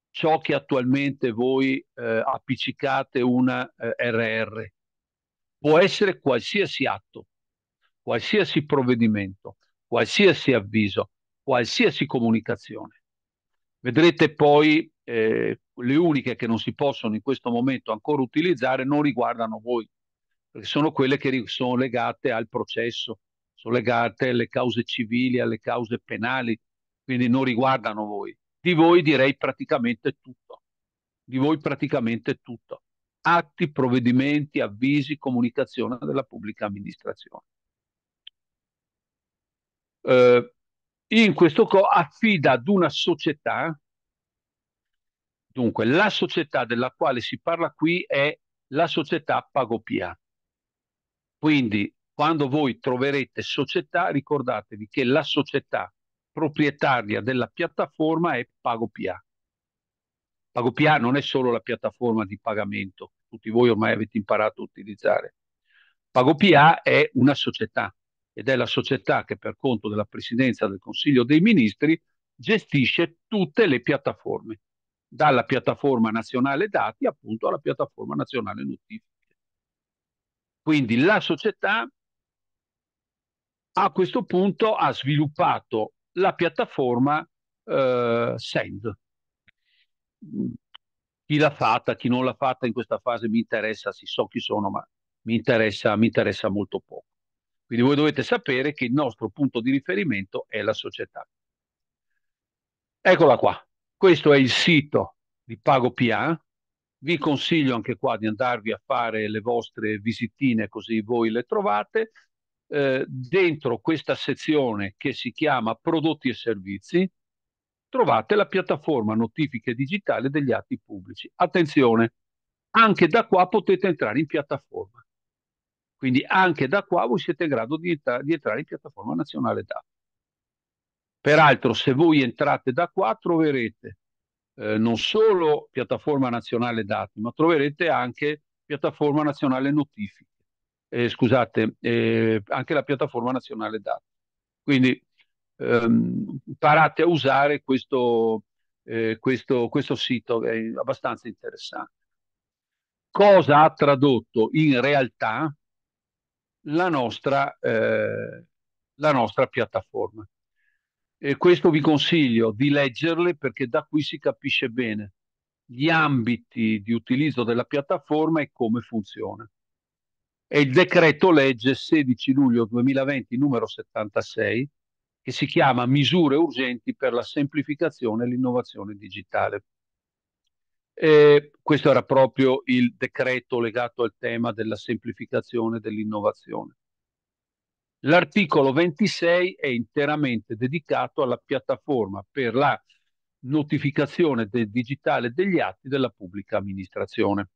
ciò che attualmente voi eh, appiccicate una eh, RR. Può essere qualsiasi atto, qualsiasi provvedimento, qualsiasi avviso, qualsiasi comunicazione. Vedrete poi eh, le uniche che non si possono in questo momento ancora utilizzare non riguardano voi, perché sono quelle che sono legate al processo, sono legate alle cause civili, alle cause penali, quindi non riguardano voi. Di voi direi praticamente tutto, di voi praticamente tutto. Atti, provvedimenti, avvisi, comunicazione della pubblica amministrazione. Eh, in questo co affida ad una società, dunque la società della quale si parla qui è la società Pagopia. Quindi quando voi troverete società, ricordatevi che la società proprietaria della piattaforma è PagoPA. PagoPA non è solo la piattaforma di pagamento, tutti voi ormai avete imparato a utilizzare. PagoPA è una società ed è la società che per conto della Presidenza del Consiglio dei Ministri gestisce tutte le piattaforme, dalla piattaforma nazionale dati appunto alla piattaforma nazionale notifica. Quindi la società a questo punto ha sviluppato la piattaforma eh, Send. Chi l'ha fatta, chi non l'ha fatta in questa fase mi interessa, si so chi sono, ma mi interessa, mi interessa molto poco. Quindi voi dovete sapere che il nostro punto di riferimento è la società. Eccola qua, questo è il sito di PagoPA, vi consiglio anche qua di andarvi a fare le vostre visitine così voi le trovate. Eh, dentro questa sezione che si chiama prodotti e servizi trovate la piattaforma notifiche digitali degli atti pubblici. Attenzione, anche da qua potete entrare in piattaforma. Quindi anche da qua voi siete in grado di, di entrare in piattaforma nazionale DAP. Peraltro se voi entrate da qua troverete eh, non solo piattaforma nazionale dati, ma troverete anche piattaforma nazionale notifiche, eh, scusate, eh, anche la piattaforma nazionale dati. Quindi ehm, imparate a usare questo, eh, questo, questo sito, è abbastanza interessante. Cosa ha tradotto in realtà la nostra, eh, la nostra piattaforma? E questo vi consiglio di leggerle perché da qui si capisce bene gli ambiti di utilizzo della piattaforma e come funziona. È il decreto legge 16 luglio 2020 numero 76 che si chiama Misure urgenti per la semplificazione e l'innovazione digitale. E questo era proprio il decreto legato al tema della semplificazione e dell'innovazione. L'articolo 26 è interamente dedicato alla piattaforma per la notificazione del digitale degli atti della pubblica amministrazione.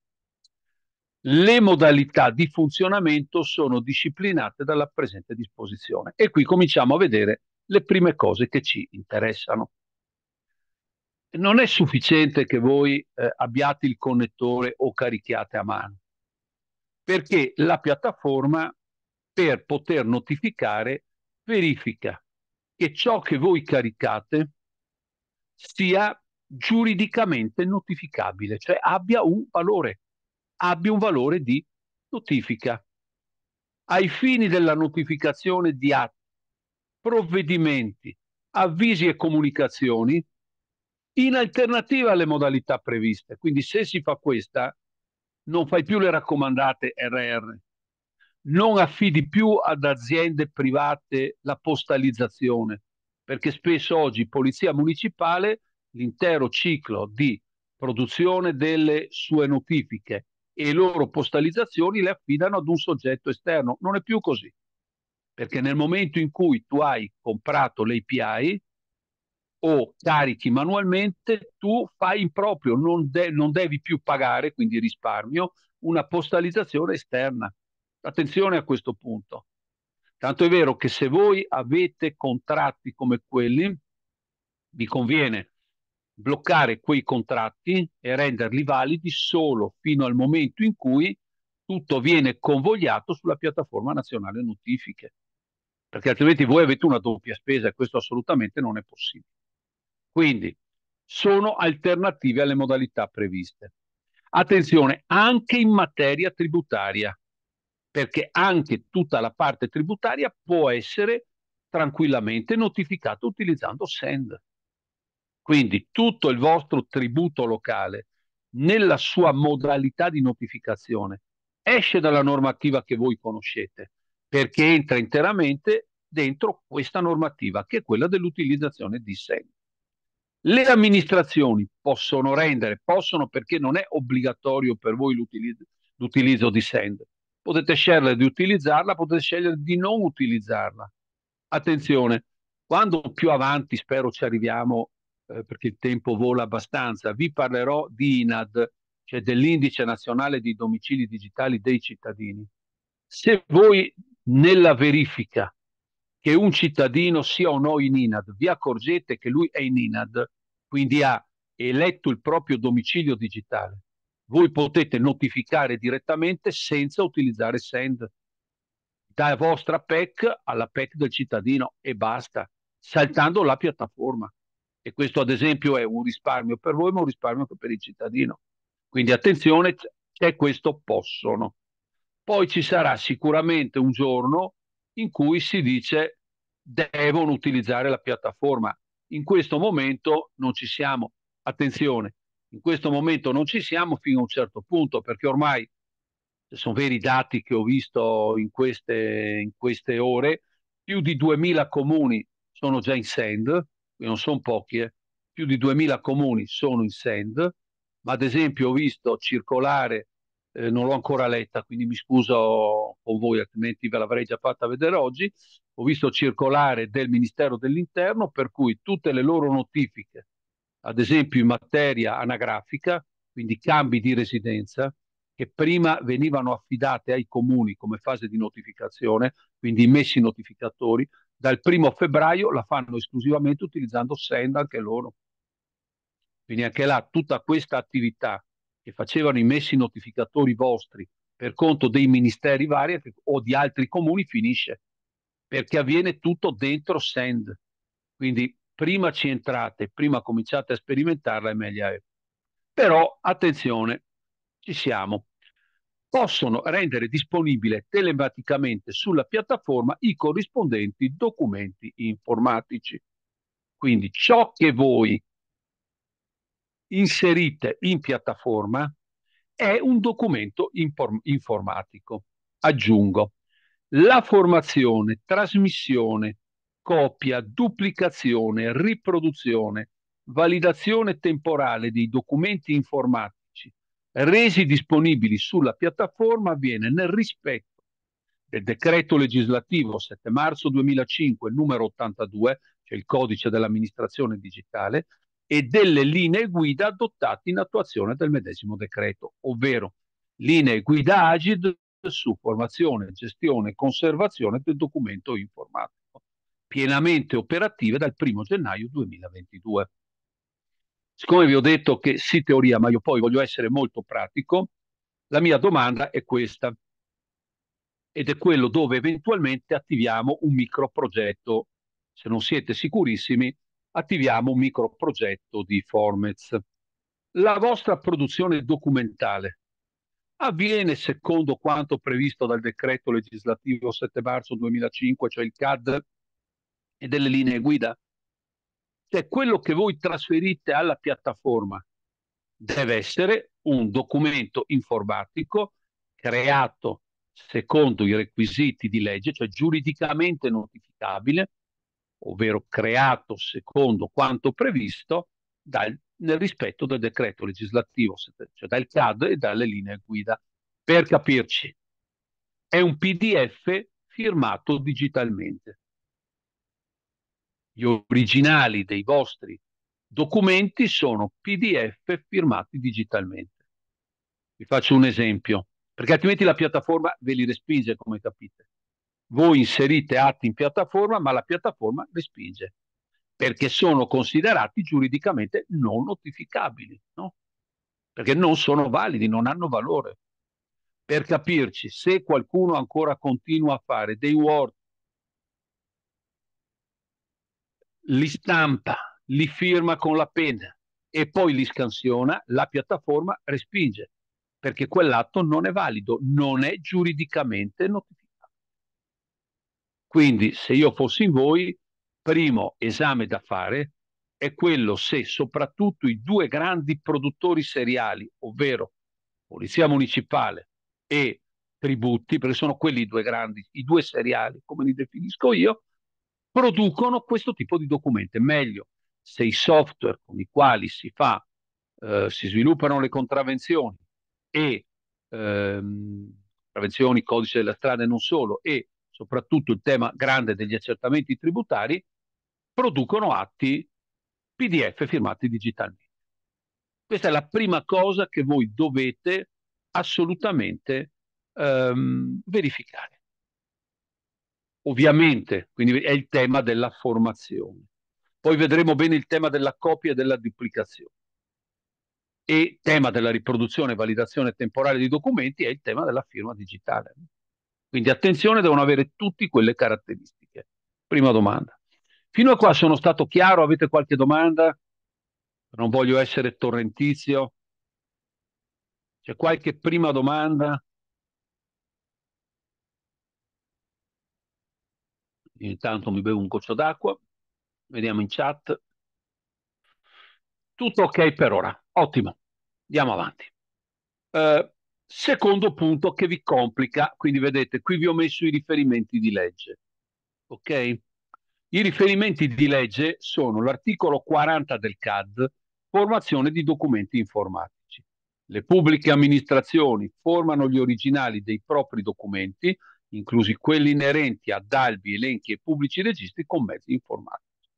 Le modalità di funzionamento sono disciplinate dalla presente disposizione e qui cominciamo a vedere le prime cose che ci interessano. Non è sufficiente che voi eh, abbiate il connettore o carichiate a mano, perché la piattaforma per poter notificare verifica che ciò che voi caricate sia giuridicamente notificabile, cioè abbia un valore, abbia un valore di notifica. Ai fini della notificazione di atti, provvedimenti, avvisi e comunicazioni, in alternativa alle modalità previste. Quindi se si fa questa, non fai più le raccomandate RR, non affidi più ad aziende private la postalizzazione, perché spesso oggi Polizia Municipale l'intero ciclo di produzione delle sue notifiche e le loro postalizzazioni le affidano ad un soggetto esterno. Non è più così, perché nel momento in cui tu hai comprato l'API o carichi manualmente, tu fai in proprio, non, de- non devi più pagare, quindi risparmio, una postalizzazione esterna Attenzione a questo punto. Tanto è vero che se voi avete contratti come quelli, vi conviene bloccare quei contratti e renderli validi solo fino al momento in cui tutto viene convogliato sulla piattaforma nazionale notifiche, perché altrimenti voi avete una doppia spesa e questo assolutamente non è possibile. Quindi sono alternative alle modalità previste. Attenzione, anche in materia tributaria perché anche tutta la parte tributaria può essere tranquillamente notificata utilizzando SEND. Quindi tutto il vostro tributo locale nella sua modalità di notificazione esce dalla normativa che voi conoscete perché entra interamente dentro questa normativa che è quella dell'utilizzazione di SEND. Le amministrazioni possono rendere, possono perché non è obbligatorio per voi l'utilizzo, l'utilizzo di SEND, potete scegliere di utilizzarla, potete scegliere di non utilizzarla. Attenzione, quando più avanti, spero ci arriviamo, eh, perché il tempo vola abbastanza, vi parlerò di INAD, cioè dell'Indice Nazionale di Domicili Digitali dei Cittadini. Se voi nella verifica che un cittadino sia o no in INAD, vi accorgete che lui è in INAD, quindi ha eletto il proprio domicilio digitale, voi potete notificare direttamente senza utilizzare send da vostra PEC alla PEC del cittadino e basta, saltando la piattaforma. E questo ad esempio è un risparmio per voi, ma un risparmio anche per il cittadino. Quindi attenzione, c'è questo possono. Poi ci sarà sicuramente un giorno in cui si dice devono utilizzare la piattaforma. In questo momento non ci siamo. Attenzione, in questo momento non ci siamo fino a un certo punto, perché ormai sono veri dati che ho visto in queste, in queste ore, più di 2.000 comuni sono già in send, quindi non sono pochi, eh. più di 2.000 comuni sono in send, ma ad esempio ho visto circolare, eh, non l'ho ancora letta, quindi mi scuso con voi, altrimenti ve l'avrei già fatta vedere oggi, ho visto circolare del Ministero dell'Interno per cui tutte le loro notifiche ad esempio in materia anagrafica, quindi cambi di residenza, che prima venivano affidate ai comuni come fase di notificazione, quindi messi notificatori, dal primo febbraio la fanno esclusivamente utilizzando SEND anche loro. Quindi anche là tutta questa attività che facevano i messi notificatori vostri per conto dei ministeri vari o di altri comuni finisce perché avviene tutto dentro SEND. Quindi prima ci entrate, prima cominciate a sperimentarla è meglio Però attenzione, ci siamo. Possono rendere disponibile telematicamente sulla piattaforma i corrispondenti documenti informatici. Quindi ciò che voi inserite in piattaforma è un documento inform- informatico. Aggiungo, la formazione, trasmissione, copia, duplicazione, riproduzione, validazione temporale dei documenti informatici resi disponibili sulla piattaforma avviene nel rispetto del decreto legislativo 7 marzo 2005 numero 82, cioè il codice dell'amministrazione digitale, e delle linee guida adottate in attuazione del medesimo decreto, ovvero linee guida AGID su formazione, gestione e conservazione del documento informatico pienamente operative dal 1 gennaio 2022. Siccome vi ho detto che sì teoria, ma io poi voglio essere molto pratico, la mia domanda è questa, ed è quello dove eventualmente attiviamo un micro progetto. Se non siete sicurissimi, attiviamo un micro progetto di Formez. La vostra produzione documentale avviene secondo quanto previsto dal decreto legislativo 7 marzo 2005, cioè il CAD, e delle linee guida. Cioè quello che voi trasferite alla piattaforma deve essere un documento informatico creato secondo i requisiti di legge, cioè giuridicamente notificabile, ovvero creato secondo quanto previsto dal, nel rispetto del decreto legislativo, cioè dal CAD e dalle linee guida. Per capirci, è un PDF firmato digitalmente gli originali dei vostri documenti sono PDF firmati digitalmente. Vi faccio un esempio, perché altrimenti la piattaforma ve li respinge, come capite. Voi inserite atti in piattaforma, ma la piattaforma respinge, perché sono considerati giuridicamente non notificabili, no? perché non sono validi, non hanno valore. Per capirci, se qualcuno ancora continua a fare dei Word li stampa, li firma con la penna e poi li scansiona, la piattaforma respinge perché quell'atto non è valido, non è giuridicamente notificato. Quindi se io fossi in voi, primo esame da fare è quello se soprattutto i due grandi produttori seriali, ovvero Polizia Municipale e Tributi, perché sono quelli i due grandi, i due seriali, come li definisco io, producono questo tipo di documenti. Meglio, se i software con i quali si, fa, eh, si sviluppano le contravenzioni e ehm, contravenzioni, codice della strada e non solo, e soprattutto il tema grande degli accertamenti tributari, producono atti PDF firmati digitalmente. Questa è la prima cosa che voi dovete assolutamente ehm, verificare ovviamente, quindi è il tema della formazione. Poi vedremo bene il tema della copia e della duplicazione. E tema della riproduzione e validazione temporale di documenti è il tema della firma digitale. Quindi attenzione, devono avere tutte quelle caratteristiche. Prima domanda. Fino a qua sono stato chiaro, avete qualche domanda? Non voglio essere torrentizio. C'è qualche prima domanda? intanto mi bevo un goccio d'acqua, vediamo in chat. Tutto ok per ora, ottimo, andiamo avanti. Eh, secondo punto che vi complica, quindi vedete, qui vi ho messo i riferimenti di legge, ok? I riferimenti di legge sono l'articolo 40 del CAD, formazione di documenti informatici. Le pubbliche amministrazioni formano gli originali dei propri documenti inclusi quelli inerenti ad albi, elenchi e pubblici registri con mezzi informatici,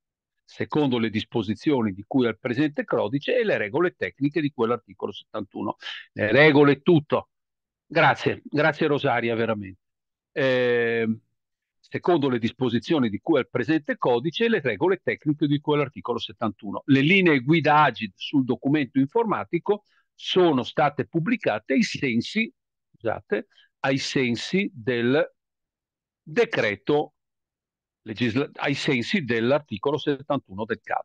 secondo le disposizioni di cui al presente codice e le regole tecniche di quell'articolo 71. Le regole tutto. Grazie, grazie Rosaria veramente. Eh, secondo le disposizioni di cui al presente codice e le regole tecniche di quell'articolo 71. Le linee guida AGID sul documento informatico sono state pubblicate ai sensi, scusate, ai sensi del decreto ai sensi dell'articolo 71 del CAD.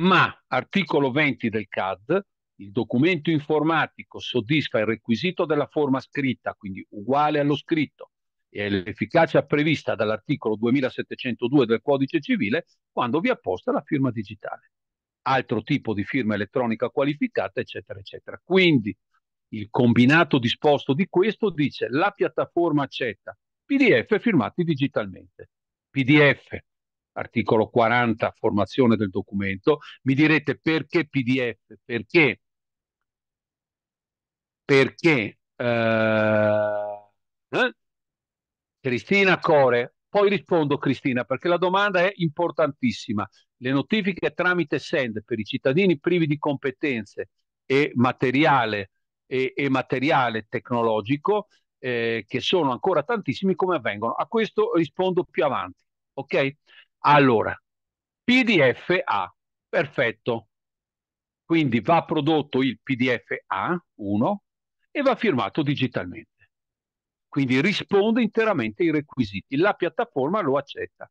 Ma articolo 20 del CAD, il documento informatico soddisfa il requisito della forma scritta, quindi uguale allo scritto, e l'efficacia prevista dall'articolo 2702 del Codice Civile quando vi apposta la firma digitale. Altro tipo di firma elettronica qualificata, eccetera, eccetera. Quindi il combinato disposto di questo dice la piattaforma accetta PDF firmati digitalmente. PDF, articolo 40, formazione del documento. Mi direte perché PDF? Perché? Perché eh, eh? Cristina Core, poi rispondo Cristina perché la domanda è importantissima. Le notifiche tramite SEND per i cittadini privi di competenze e materiale e, e materiale tecnologico, eh, che sono ancora tantissimi come avvengono. A questo rispondo più avanti. Ok? Allora, PDF A, perfetto. Quindi va prodotto il PDF A1 e va firmato digitalmente. Quindi risponde interamente ai requisiti. La piattaforma lo accetta.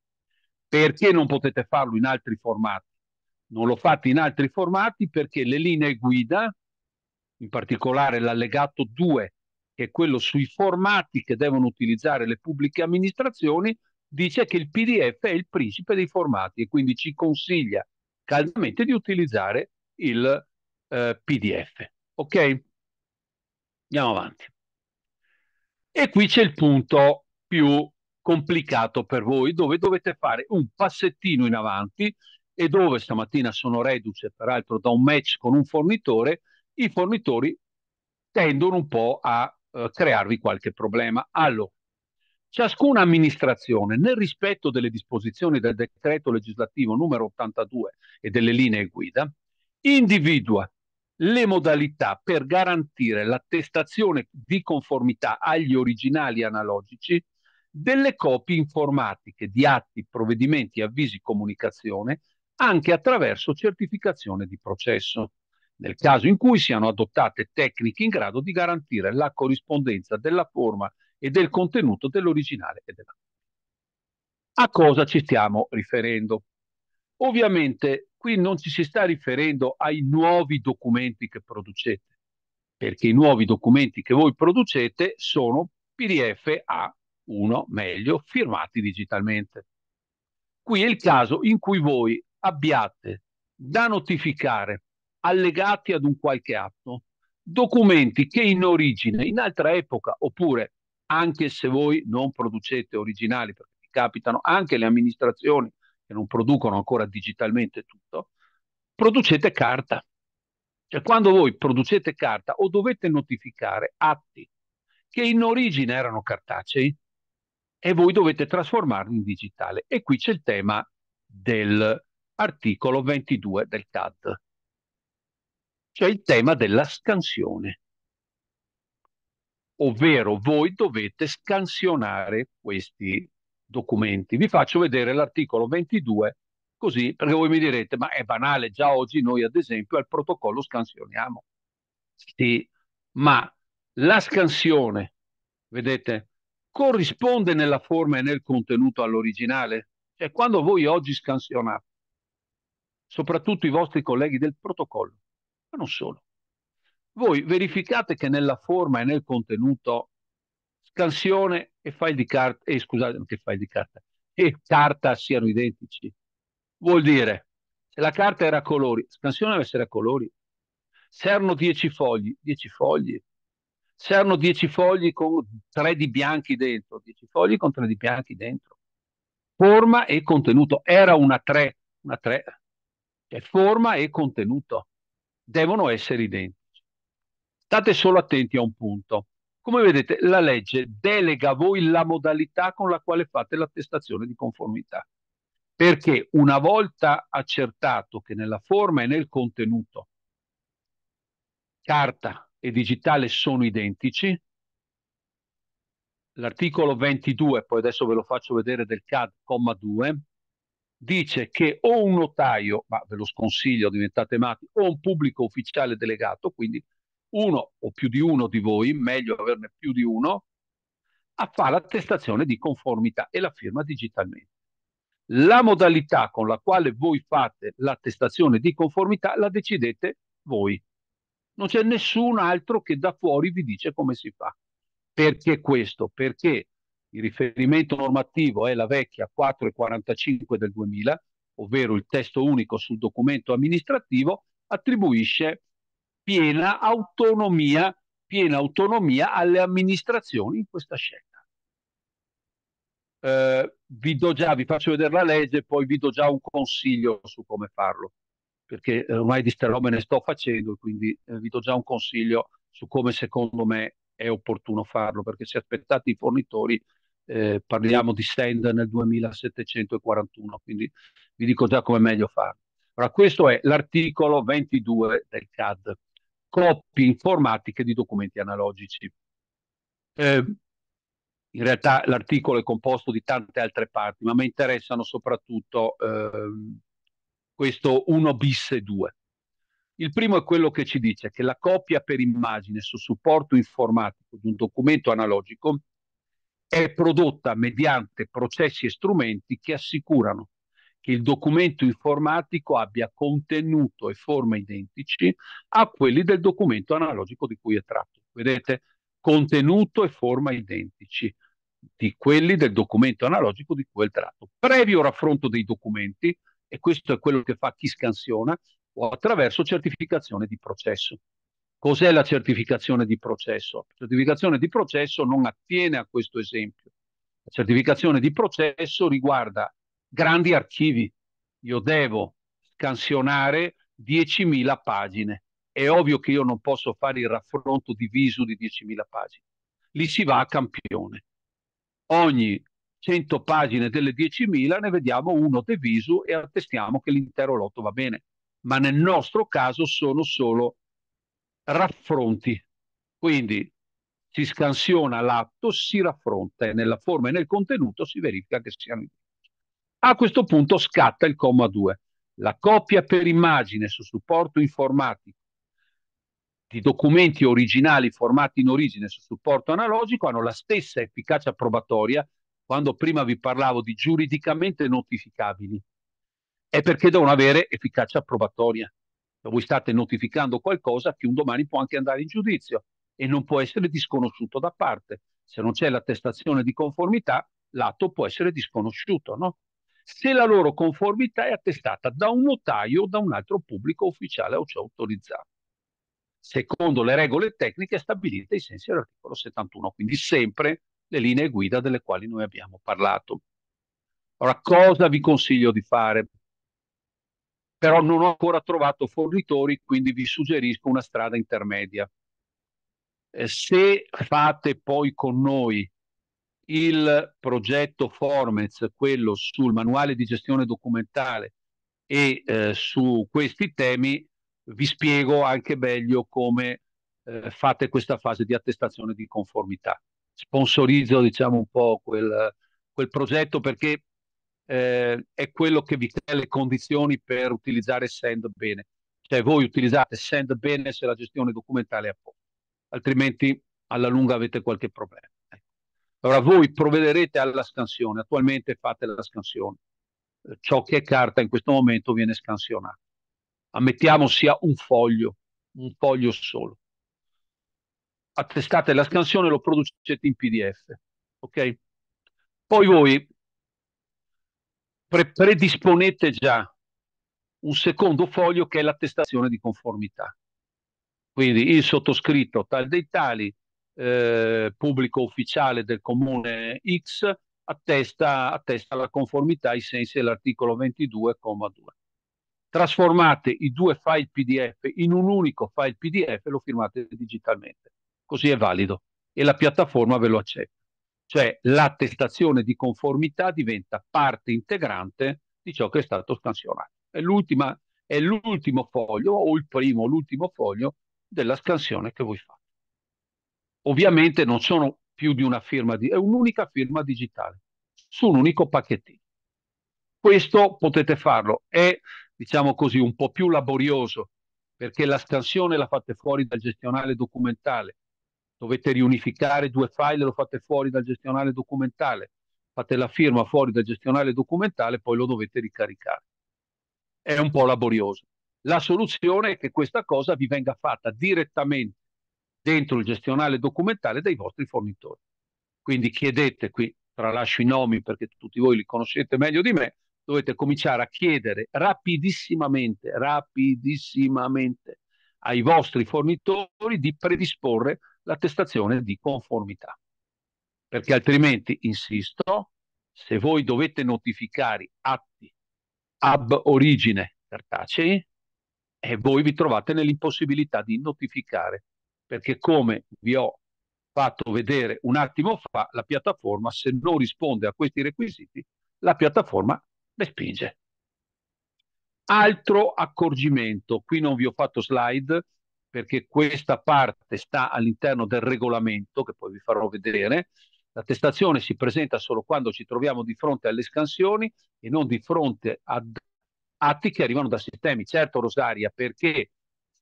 Perché non potete farlo in altri formati? Non lo fate in altri formati perché le linee guida in particolare l'allegato 2, che è quello sui formati che devono utilizzare le pubbliche amministrazioni, dice che il PDF è il principe dei formati e quindi ci consiglia caldamente di utilizzare il eh, PDF. Ok? Andiamo avanti. E qui c'è il punto più complicato per voi, dove dovete fare un passettino in avanti e dove stamattina sono reduce peraltro da un match con un fornitore i fornitori tendono un po' a eh, crearvi qualche problema. Allora, ciascuna amministrazione, nel rispetto delle disposizioni del decreto legislativo numero 82 e delle linee guida, individua le modalità per garantire l'attestazione di conformità agli originali analogici delle copie informatiche di atti, provvedimenti, avvisi, comunicazione, anche attraverso certificazione di processo nel caso in cui siano adottate tecniche in grado di garantire la corrispondenza della forma e del contenuto dell'originale e della A cosa ci stiamo riferendo? Ovviamente qui non ci si sta riferendo ai nuovi documenti che producete, perché i nuovi documenti che voi producete sono PDF a 1 meglio firmati digitalmente. Qui è il caso in cui voi abbiate da notificare allegati ad un qualche atto, documenti che in origine, in altra epoca, oppure anche se voi non producete originali, perché vi capitano anche le amministrazioni che non producono ancora digitalmente tutto, producete carta. Cioè quando voi producete carta o dovete notificare atti che in origine erano cartacei e voi dovete trasformarli in digitale. E qui c'è il tema dell'articolo 22 del CAD c'è il tema della scansione, ovvero voi dovete scansionare questi documenti. Vi faccio vedere l'articolo 22 così perché voi mi direte ma è banale, già oggi noi ad esempio al protocollo scansioniamo. Sì, ma la scansione, vedete, corrisponde nella forma e nel contenuto all'originale? Cioè quando voi oggi scansionate, soprattutto i vostri colleghi del protocollo, ma non solo. Voi verificate che nella forma e nel contenuto scansione e file di carta, eh, scusate, anche file di carta, e carta siano identici. Vuol dire, se la carta era a colori, scansione deve essere a colori. Se erano 10 fogli, 10 fogli. Se erano 10 fogli con 3 di bianchi dentro, 10 fogli con 3 di bianchi dentro. Forma e contenuto. Era una 3, una 3. Cioè forma e contenuto devono essere identici. State solo attenti a un punto. Come vedete, la legge delega a voi la modalità con la quale fate l'attestazione di conformità, perché una volta accertato che nella forma e nel contenuto carta e digitale sono identici, l'articolo 22, poi adesso ve lo faccio vedere del CAD, comma 2, dice che o un notaio, ma ve lo sconsiglio, diventate matti, o un pubblico ufficiale delegato, quindi uno o più di uno di voi, meglio averne più di uno, a fare l'attestazione di conformità e la firma digitalmente. La modalità con la quale voi fate l'attestazione di conformità la decidete voi. Non c'è nessun altro che da fuori vi dice come si fa. Perché questo? Perché il riferimento normativo è la vecchia 445 del 2000, ovvero il testo unico sul documento amministrativo, attribuisce piena autonomia, piena autonomia alle amministrazioni in questa scelta. Eh, vi, già, vi faccio vedere la legge, poi vi do già un consiglio su come farlo, perché eh, ormai di ste me ne sto facendo, quindi eh, vi do già un consiglio su come secondo me è opportuno farlo, perché se aspettate i fornitori eh, parliamo di Send nel 2741, quindi vi dico già come è meglio farlo. Allora, questo è l'articolo 22 del CAD, copie informatiche di documenti analogici. Eh, in realtà l'articolo è composto di tante altre parti, ma mi interessano soprattutto eh, questo 1 bis e 2. Il primo è quello che ci dice che la copia per immagine su supporto informatico di un documento analogico è prodotta mediante processi e strumenti che assicurano che il documento informatico abbia contenuto e forma identici a quelli del documento analogico di cui è tratto. Vedete, contenuto e forma identici di quelli del documento analogico di cui è tratto. Previo raffronto dei documenti, e questo è quello che fa chi scansiona, o attraverso certificazione di processo. Cos'è la certificazione di processo? La certificazione di processo non attiene a questo esempio. La certificazione di processo riguarda grandi archivi. Io devo scansionare 10.000 pagine. È ovvio che io non posso fare il raffronto diviso di 10.000 pagine. Lì si va a campione. Ogni 100 pagine delle 10.000 ne vediamo uno diviso e attestiamo che l'intero lotto va bene. Ma nel nostro caso sono solo raffronti. Quindi si scansiona l'atto, si raffronta e nella forma e nel contenuto si verifica che siano identici. A questo punto scatta il comma 2. La copia per immagine su supporto informatico di documenti originali formati in origine su supporto analogico hanno la stessa efficacia probatoria quando prima vi parlavo di giuridicamente notificabili. È perché devono avere efficacia probatoria voi state notificando qualcosa che un domani può anche andare in giudizio e non può essere disconosciuto da parte. Se non c'è l'attestazione di conformità, l'atto può essere disconosciuto, no? se la loro conformità è attestata da un notaio o da un altro pubblico ufficiale o cioè autorizzato, secondo le regole tecniche stabilite ai sensi dell'articolo 71, quindi sempre le linee guida delle quali noi abbiamo parlato. Ora, cosa vi consiglio di fare? però non ho ancora trovato fornitori, quindi vi suggerisco una strada intermedia. Eh, se fate poi con noi il progetto Formez, quello sul manuale di gestione documentale e eh, su questi temi, vi spiego anche meglio come eh, fate questa fase di attestazione di conformità. Sponsorizzo diciamo un po' quel, quel progetto perché eh, è quello che vi crea le condizioni per utilizzare Send bene. Cioè voi utilizzate Send bene se la gestione documentale è a posto, altrimenti alla lunga avete qualche problema. Ecco. Allora voi provvederete alla scansione, attualmente fate la scansione. Eh, ciò che è carta in questo momento viene scansionato. Ammettiamo sia un foglio, un foglio solo. Attestate la scansione e lo producete in PDF. Ok? Poi voi pre- predisponete già un secondo foglio che è l'attestazione di conformità. Quindi il sottoscritto tal dei tali, eh, pubblico ufficiale del comune X, attesta, attesta la conformità ai sensi dell'articolo 22,2. Trasformate i due file PDF in un unico file PDF e lo firmate digitalmente. Così è valido e la piattaforma ve lo accetta cioè l'attestazione di conformità diventa parte integrante di ciò che è stato scansionato. È, è l'ultimo foglio o il primo o l'ultimo foglio della scansione che voi fate. Ovviamente non sono più di una firma, di, è un'unica firma digitale su un unico pacchettino. Questo potete farlo, è diciamo così un po' più laborioso perché la scansione la fate fuori dal gestionale documentale dovete riunificare due file, lo fate fuori dal gestionale documentale, fate la firma fuori dal gestionale documentale, poi lo dovete ricaricare. È un po' laborioso. La soluzione è che questa cosa vi venga fatta direttamente dentro il gestionale documentale dai vostri fornitori. Quindi chiedete qui, tralascio i nomi perché tutti voi li conoscete meglio di me, dovete cominciare a chiedere rapidissimamente, rapidissimamente ai vostri fornitori di predisporre l'attestazione di conformità. Perché altrimenti, insisto, se voi dovete notificare atti ab origine cartacei, e eh, voi vi trovate nell'impossibilità di notificare, perché come vi ho fatto vedere un attimo fa, la piattaforma, se non risponde a questi requisiti, la piattaforma le spinge. Altro accorgimento, qui non vi ho fatto slide, perché questa parte sta all'interno del regolamento che poi vi farò vedere. L'attestazione si presenta solo quando ci troviamo di fronte alle scansioni e non di fronte ad atti che arrivano da sistemi. Certo Rosaria, perché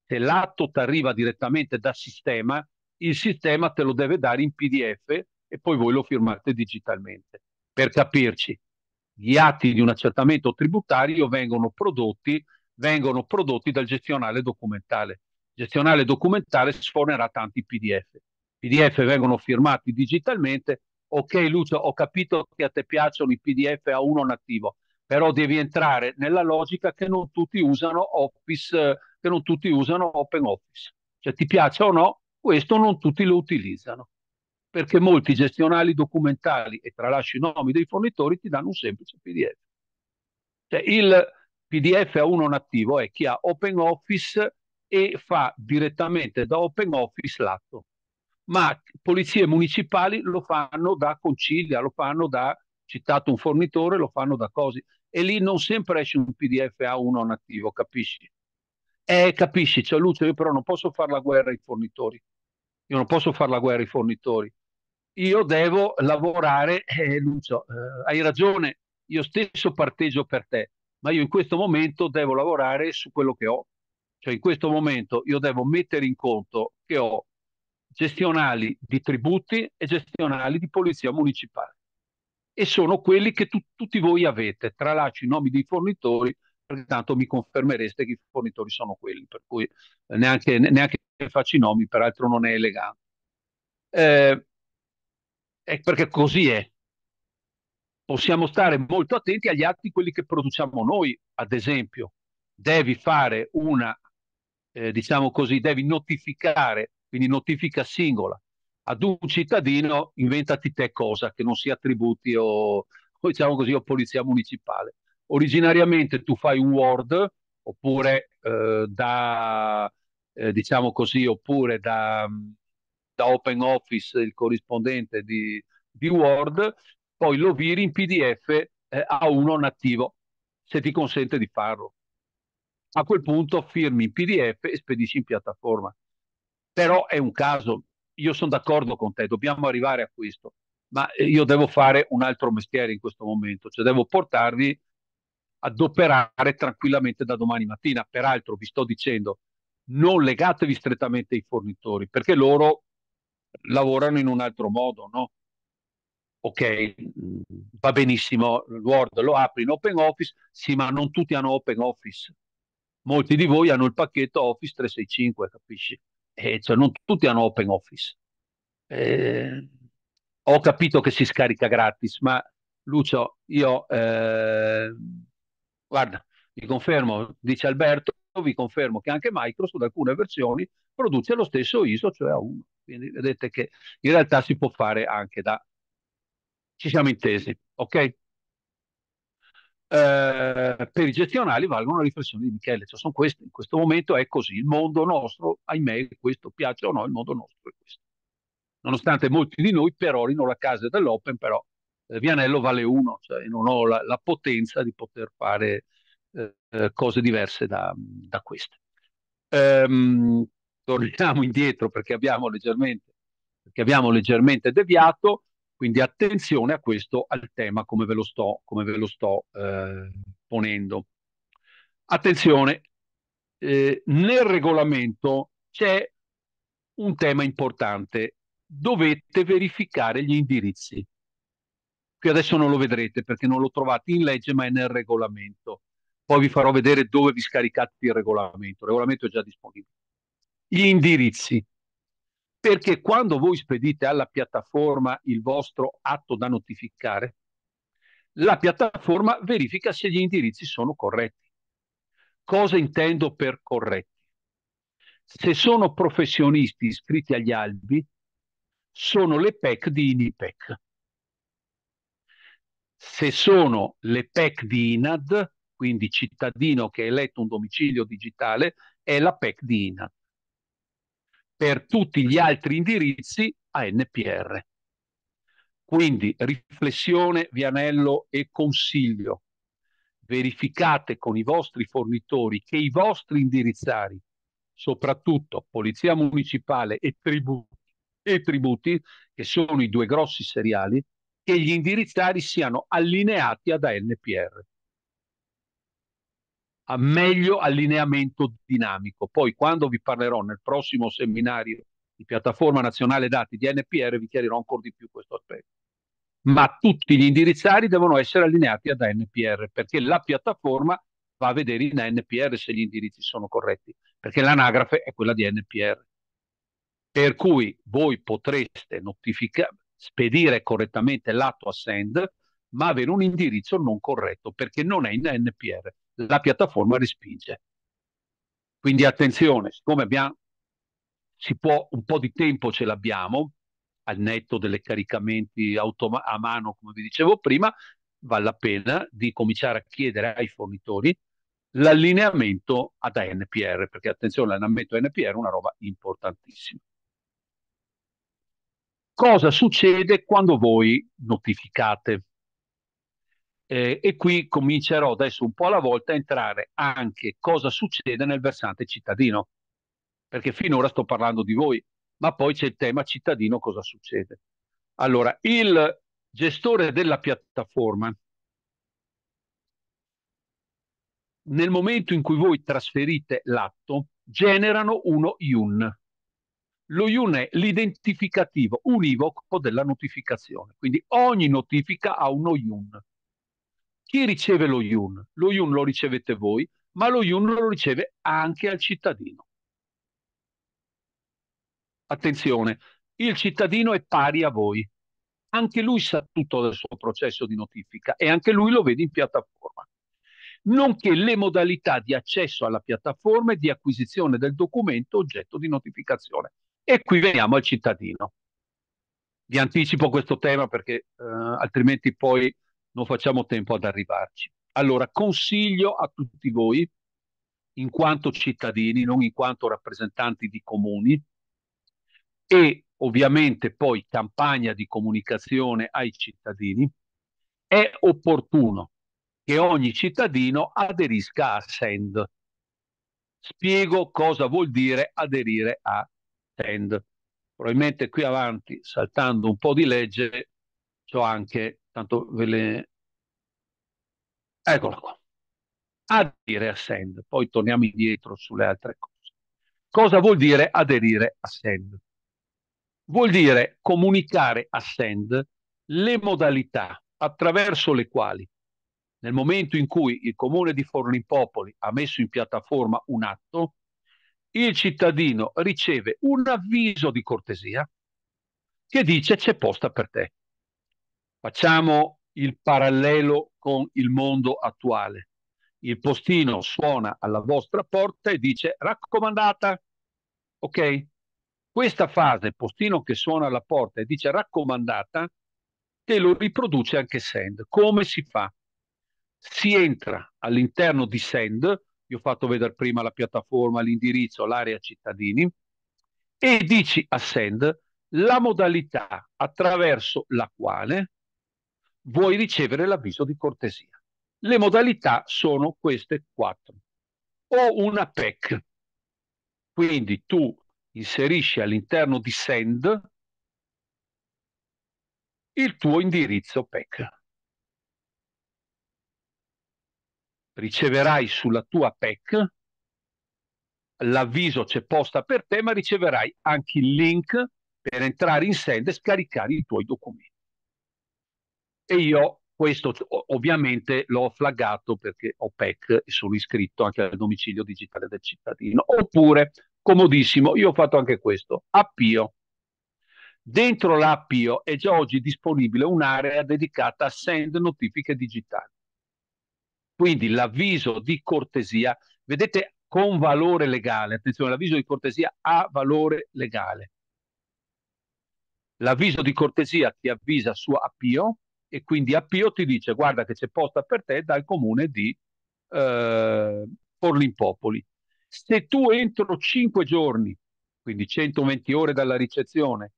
se l'atto ti arriva direttamente da sistema, il sistema te lo deve dare in PDF e poi voi lo firmate digitalmente. Per capirci, gli atti di un accertamento tributario vengono prodotti, vengono prodotti dal gestionale documentale gestionale documentale sfornerà tanti PDF. PDF vengono firmati digitalmente. Ok Lucio, ho capito che a te piacciono i PDF a uno nativo, però devi entrare nella logica che non tutti usano Office, che non tutti usano Open Office. Cioè ti piace o no, questo non tutti lo utilizzano, perché molti gestionali documentali, e tralascio i nomi dei fornitori, ti danno un semplice PDF. Cioè il PDF a uno nativo è chi ha Open Office e fa direttamente da open office l'atto. Ma polizie municipali lo fanno da concilia, lo fanno da citato un fornitore, lo fanno da cose. E lì non sempre esce un PDF A1 nativo, capisci? Eh, capisci, cioè Lucio, io però non posso fare la guerra ai fornitori. Io non posso fare la guerra ai fornitori. Io devo lavorare, eh, Lucio, eh, hai ragione, io stesso parteggio per te, ma io in questo momento devo lavorare su quello che ho cioè in questo momento io devo mettere in conto che ho gestionali di tributi e gestionali di polizia municipale. E sono quelli che tu, tutti voi avete. Tralascio i nomi dei fornitori, perché tanto mi confermereste che i fornitori sono quelli, per cui eh, neanche, neanche faccio i nomi, peraltro non è elegante. Eh, è perché così è. Possiamo stare molto attenti agli atti quelli che produciamo noi, ad esempio. Devi fare una eh, diciamo così, devi notificare, quindi notifica singola ad un cittadino, inventati te cosa che non sia attributi o, o diciamo così, o polizia municipale. Originariamente tu fai un Word oppure eh, da, eh, diciamo così, oppure da, da Open Office, il corrispondente di, di Word, poi lo viri in PDF eh, a uno nativo, se ti consente di farlo a quel punto firmi in PDF e spedisci in piattaforma. Però è un caso, io sono d'accordo con te, dobbiamo arrivare a questo, ma io devo fare un altro mestiere in questo momento, cioè devo portarvi ad operare tranquillamente da domani mattina. Peraltro vi sto dicendo, non legatevi strettamente ai fornitori, perché loro lavorano in un altro modo, no? ok, va benissimo, Word lo apri in open office, sì, ma non tutti hanno open office molti di voi hanno il pacchetto Office 365, capisci? E eh, cioè non tutti hanno Open Office. Eh, ho capito che si scarica gratis, ma Lucio, io eh, guarda, vi confermo, dice Alberto, vi confermo che anche Microsoft alcune versioni produce lo stesso ISO, cioè A1. Quindi vedete che in realtà si può fare anche da... Ci siamo intesi, ok? Eh, per i gestionali valgono la riflessione di Michele. Cioè, sono questi, in questo momento è così, il mondo nostro, ahimè, questo piaccia o no, il mondo nostro è questo. Nonostante molti di noi perorino la casa dell'Open, però eh, Vianello vale uno, cioè non ho la, la potenza di poter fare eh, cose diverse da, da queste. Ehm, torniamo indietro perché abbiamo leggermente, perché abbiamo leggermente deviato. Quindi attenzione a questo, al tema come ve lo sto, ve lo sto eh, ponendo. Attenzione, eh, nel regolamento c'è un tema importante, dovete verificare gli indirizzi. Qui adesso non lo vedrete perché non lo trovate in legge ma è nel regolamento. Poi vi farò vedere dove vi scaricate il regolamento, il regolamento è già disponibile. Gli indirizzi, perché quando voi spedite alla piattaforma il vostro atto da notificare, la piattaforma verifica se gli indirizzi sono corretti. Cosa intendo per corretti? Se sono professionisti iscritti agli albi, sono le PEC di INIPEC. Se sono le PEC di INAD, quindi cittadino che ha eletto un domicilio digitale, è la PEC di INAD per tutti gli altri indirizzi a NPR. Quindi riflessione, Vianello e consiglio. Verificate con i vostri fornitori che i vostri indirizzari, soprattutto Polizia Municipale e Tributi, e tributi che sono i due grossi seriali, che gli indirizzari siano allineati ad ANPR a meglio allineamento dinamico. Poi quando vi parlerò nel prossimo seminario di piattaforma nazionale dati di NPR vi chiarirò ancora di più questo aspetto. Ma tutti gli indirizzari devono essere allineati ad NPR perché la piattaforma va a vedere in NPR se gli indirizzi sono corretti, perché l'anagrafe è quella di NPR. Per cui voi potreste notificare, spedire correttamente l'atto a send, ma avere un indirizzo non corretto perché non è in NPR la piattaforma respinge. Quindi attenzione, siccome abbiamo, si può, un po' di tempo ce l'abbiamo, al netto delle caricamenti automa- a mano, come vi dicevo prima, vale la pena di cominciare a chiedere ai fornitori l'allineamento ad ANPR, perché attenzione, l'allineamento ANPR è una roba importantissima. Cosa succede quando voi notificate? Eh, e qui comincerò adesso un po' alla volta a entrare anche cosa succede nel versante cittadino, perché finora sto parlando di voi, ma poi c'è il tema cittadino, cosa succede. Allora, il gestore della piattaforma, nel momento in cui voi trasferite l'atto, generano uno IUN. Lo IUN è l'identificativo univoco della notificazione, quindi ogni notifica ha uno IUN chi riceve lo Yun? Lo Yun lo ricevete voi, ma lo Yun lo riceve anche al cittadino. Attenzione, il cittadino è pari a voi. Anche lui sa tutto del suo processo di notifica e anche lui lo vede in piattaforma. Nonché le modalità di accesso alla piattaforma e di acquisizione del documento oggetto di notificazione. E qui veniamo al cittadino. Vi anticipo questo tema perché eh, altrimenti poi non facciamo tempo ad arrivarci. Allora consiglio a tutti voi, in quanto cittadini, non in quanto rappresentanti di comuni, e ovviamente poi campagna di comunicazione ai cittadini, è opportuno che ogni cittadino aderisca a SEND. Spiego cosa vuol dire aderire a SEND. Probabilmente qui avanti, saltando un po' di legge, ho anche tanto ve le... Eccola qua. Aderire a SEND, poi torniamo indietro sulle altre cose. Cosa vuol dire aderire a SEND? Vuol dire comunicare a SEND le modalità attraverso le quali, nel momento in cui il comune di Forlimpopoli ha messo in piattaforma un atto, il cittadino riceve un avviso di cortesia che dice c'è posta per te. Facciamo il parallelo con il mondo attuale. Il postino suona alla vostra porta e dice raccomandata. Ok? Questa fase, postino che suona alla porta e dice raccomandata, te lo riproduce anche Send. Come si fa? Si entra all'interno di Send, vi ho fatto vedere prima la piattaforma, l'indirizzo, l'area cittadini, e dici a Send la modalità attraverso la quale vuoi ricevere l'avviso di cortesia. Le modalità sono queste quattro. O una PEC, quindi tu inserisci all'interno di Send il tuo indirizzo PEC. Riceverai sulla tua PEC l'avviso c'è posta per te, ma riceverai anche il link per entrare in Send e scaricare i tuoi documenti e io questo ovviamente l'ho flaggato perché ho PEC e sono iscritto anche al domicilio digitale del cittadino. Oppure, comodissimo, io ho fatto anche questo, appio. Dentro l'appio è già oggi disponibile un'area dedicata a send notifiche digitali. Quindi l'avviso di cortesia, vedete con valore legale, attenzione, l'avviso di cortesia ha valore legale. L'avviso di cortesia ti avvisa su appio, e quindi Appio ti dice guarda che c'è posta per te dal comune di eh, Forlimpopoli. Se tu entro 5 giorni, quindi 120 ore dalla ricezione,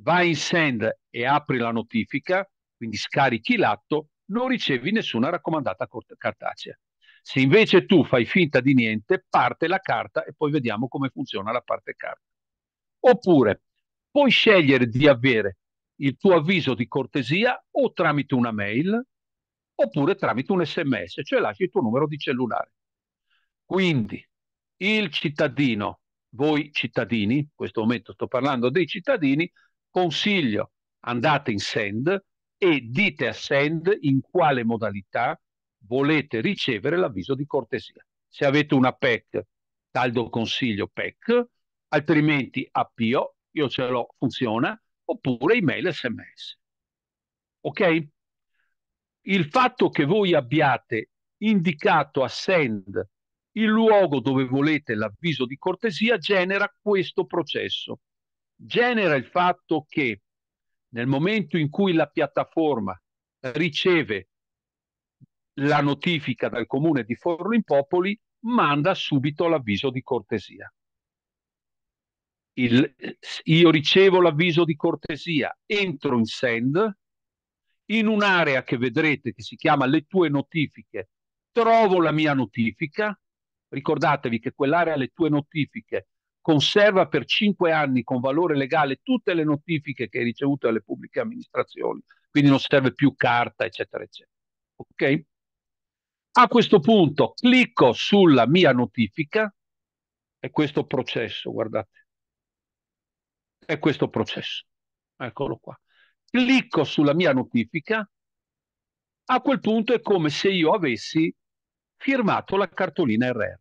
vai in send e apri la notifica, quindi scarichi l'atto, non ricevi nessuna raccomandata cartacea. Se invece tu fai finta di niente, parte la carta e poi vediamo come funziona la parte carta. Oppure puoi scegliere di avere il tuo avviso di cortesia o tramite una mail oppure tramite un sms, cioè lasci il tuo numero di cellulare. Quindi il cittadino, voi cittadini, in questo momento sto parlando dei cittadini, consiglio andate in send e dite a send in quale modalità volete ricevere l'avviso di cortesia. Se avete una PEC, caldo consiglio PEC, altrimenti APIO, io ce l'ho, funziona, oppure email sms. Ok? Il fatto che voi abbiate indicato a send il luogo dove volete l'avviso di cortesia genera questo processo. Genera il fatto che nel momento in cui la piattaforma riceve la notifica dal comune di Forno in Popoli, manda subito l'avviso di cortesia il, io ricevo l'avviso di cortesia, entro in send, in un'area che vedrete che si chiama le tue notifiche, trovo la mia notifica, ricordatevi che quell'area le tue notifiche conserva per 5 anni con valore legale tutte le notifiche che hai ricevuto dalle pubbliche amministrazioni, quindi non serve più carta, eccetera, eccetera. Ok? A questo punto clicco sulla mia notifica, e questo processo, guardate è questo processo. Eccolo qua. Clicco sulla mia notifica, a quel punto è come se io avessi firmato la cartolina RR.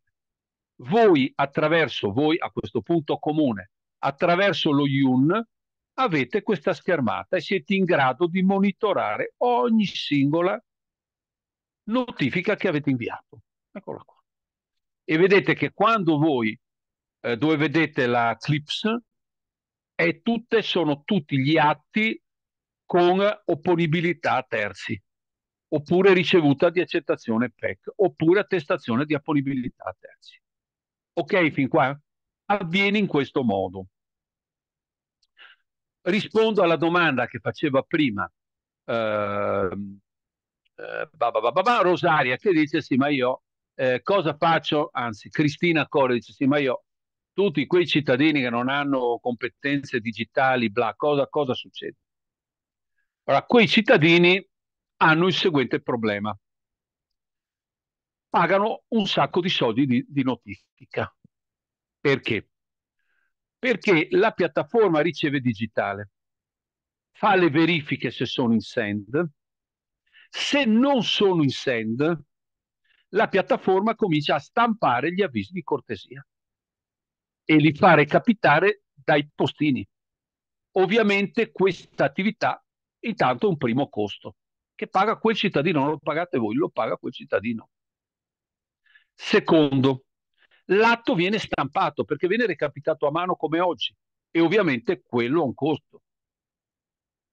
Voi attraverso, voi a questo punto comune, attraverso lo IUN, avete questa schermata e siete in grado di monitorare ogni singola notifica che avete inviato. Eccola qua. E vedete che quando voi, eh, dove vedete la clips, e tutte sono tutti gli atti con opponibilità a terzi, oppure ricevuta di accettazione PEC, oppure attestazione di apponibilità a terzi. Ok, fin qua? Avviene in questo modo. Rispondo alla domanda che faceva prima ehm, eh, eh, bah, bah, bah, Rosaria che dice sì ma io eh, cosa faccio, anzi Cristina Core dice sì ma io tutti quei cittadini che non hanno competenze digitali, bla, cosa, cosa succede? Allora, quei cittadini hanno il seguente problema. Pagano un sacco di soldi di, di notifica. Perché? Perché la piattaforma riceve digitale, fa le verifiche se sono in send, se non sono in send, la piattaforma comincia a stampare gli avvisi di cortesia e li fa recapitare dai postini. Ovviamente questa attività intanto ha un primo costo che paga quel cittadino, non lo pagate voi, lo paga quel cittadino. Secondo, l'atto viene stampato perché viene recapitato a mano come oggi e ovviamente quello ha un costo.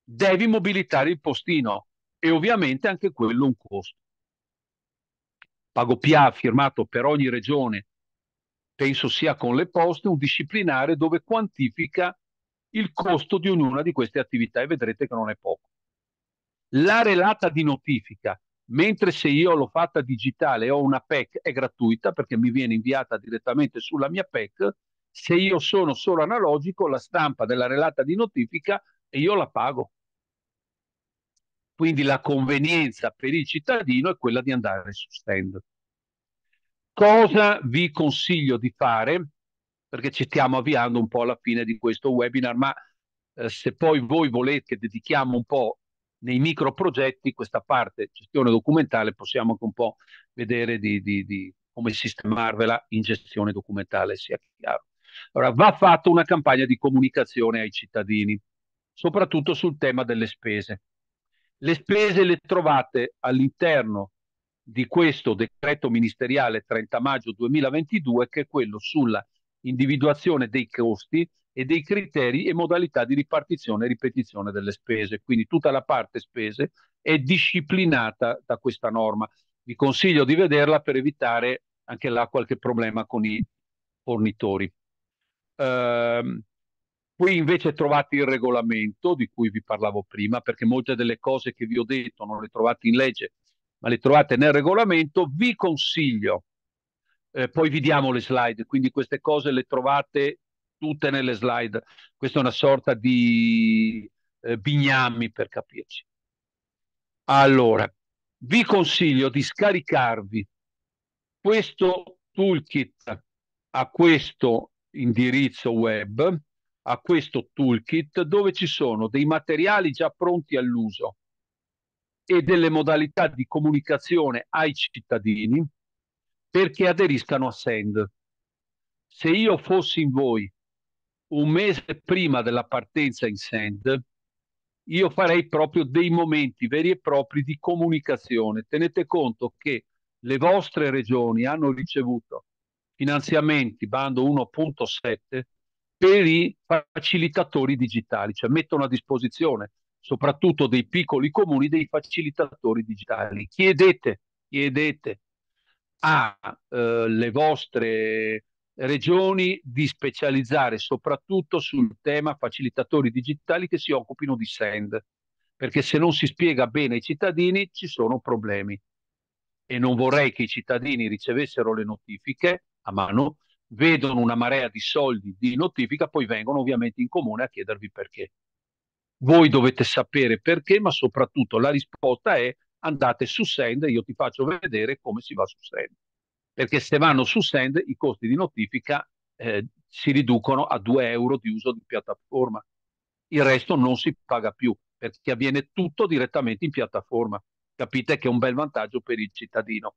Devi mobilitare il postino e ovviamente anche quello ha un costo. Pago PA firmato per ogni regione penso sia con le poste, un disciplinare dove quantifica il costo di ognuna di queste attività e vedrete che non è poco. La relata di notifica, mentre se io l'ho fatta digitale e ho una PEC è gratuita perché mi viene inviata direttamente sulla mia PEC, se io sono solo analogico la stampa della relata di notifica e io la pago. Quindi la convenienza per il cittadino è quella di andare su stand. Cosa vi consiglio di fare? Perché ci stiamo avviando un po' alla fine di questo webinar, ma eh, se poi voi volete dedichiamo un po' nei micro progetti questa parte gestione documentale, possiamo anche un po' vedere di, di, di come sistemarvela in gestione documentale, sia chiaro. Allora, va fatta una campagna di comunicazione ai cittadini, soprattutto sul tema delle spese. Le spese le trovate all'interno di questo decreto ministeriale 30 maggio 2022 che è quello sulla individuazione dei costi e dei criteri e modalità di ripartizione e ripetizione delle spese. Quindi tutta la parte spese è disciplinata da questa norma. Vi consiglio di vederla per evitare anche là qualche problema con i fornitori. Ehm, qui invece trovate il regolamento di cui vi parlavo prima, perché molte delle cose che vi ho detto non le trovate in legge, ma le trovate nel regolamento, vi consiglio, eh, poi vi diamo le slide, quindi queste cose le trovate tutte nelle slide, questa è una sorta di eh, bignami per capirci. Allora, vi consiglio di scaricarvi questo toolkit a questo indirizzo web, a questo toolkit dove ci sono dei materiali già pronti all'uso, e delle modalità di comunicazione ai cittadini perché aderiscano a Send. Se io fossi in voi un mese prima della partenza in Send, io farei proprio dei momenti veri e propri di comunicazione. Tenete conto che le vostre regioni hanno ricevuto finanziamenti, bando 1.7, per i facilitatori digitali, cioè mettono a disposizione soprattutto dei piccoli comuni, dei facilitatori digitali. Chiedete, chiedete alle eh, vostre regioni di specializzare soprattutto sul tema facilitatori digitali che si occupino di SEND, perché se non si spiega bene ai cittadini ci sono problemi e non vorrei che i cittadini ricevessero le notifiche a mano, vedono una marea di soldi di notifica, poi vengono ovviamente in comune a chiedervi perché. Voi dovete sapere perché, ma soprattutto la risposta è andate su Send e io ti faccio vedere come si va su Send. Perché se vanno su Send i costi di notifica eh, si riducono a 2 euro di uso di piattaforma. Il resto non si paga più perché avviene tutto direttamente in piattaforma. Capite che è un bel vantaggio per il cittadino.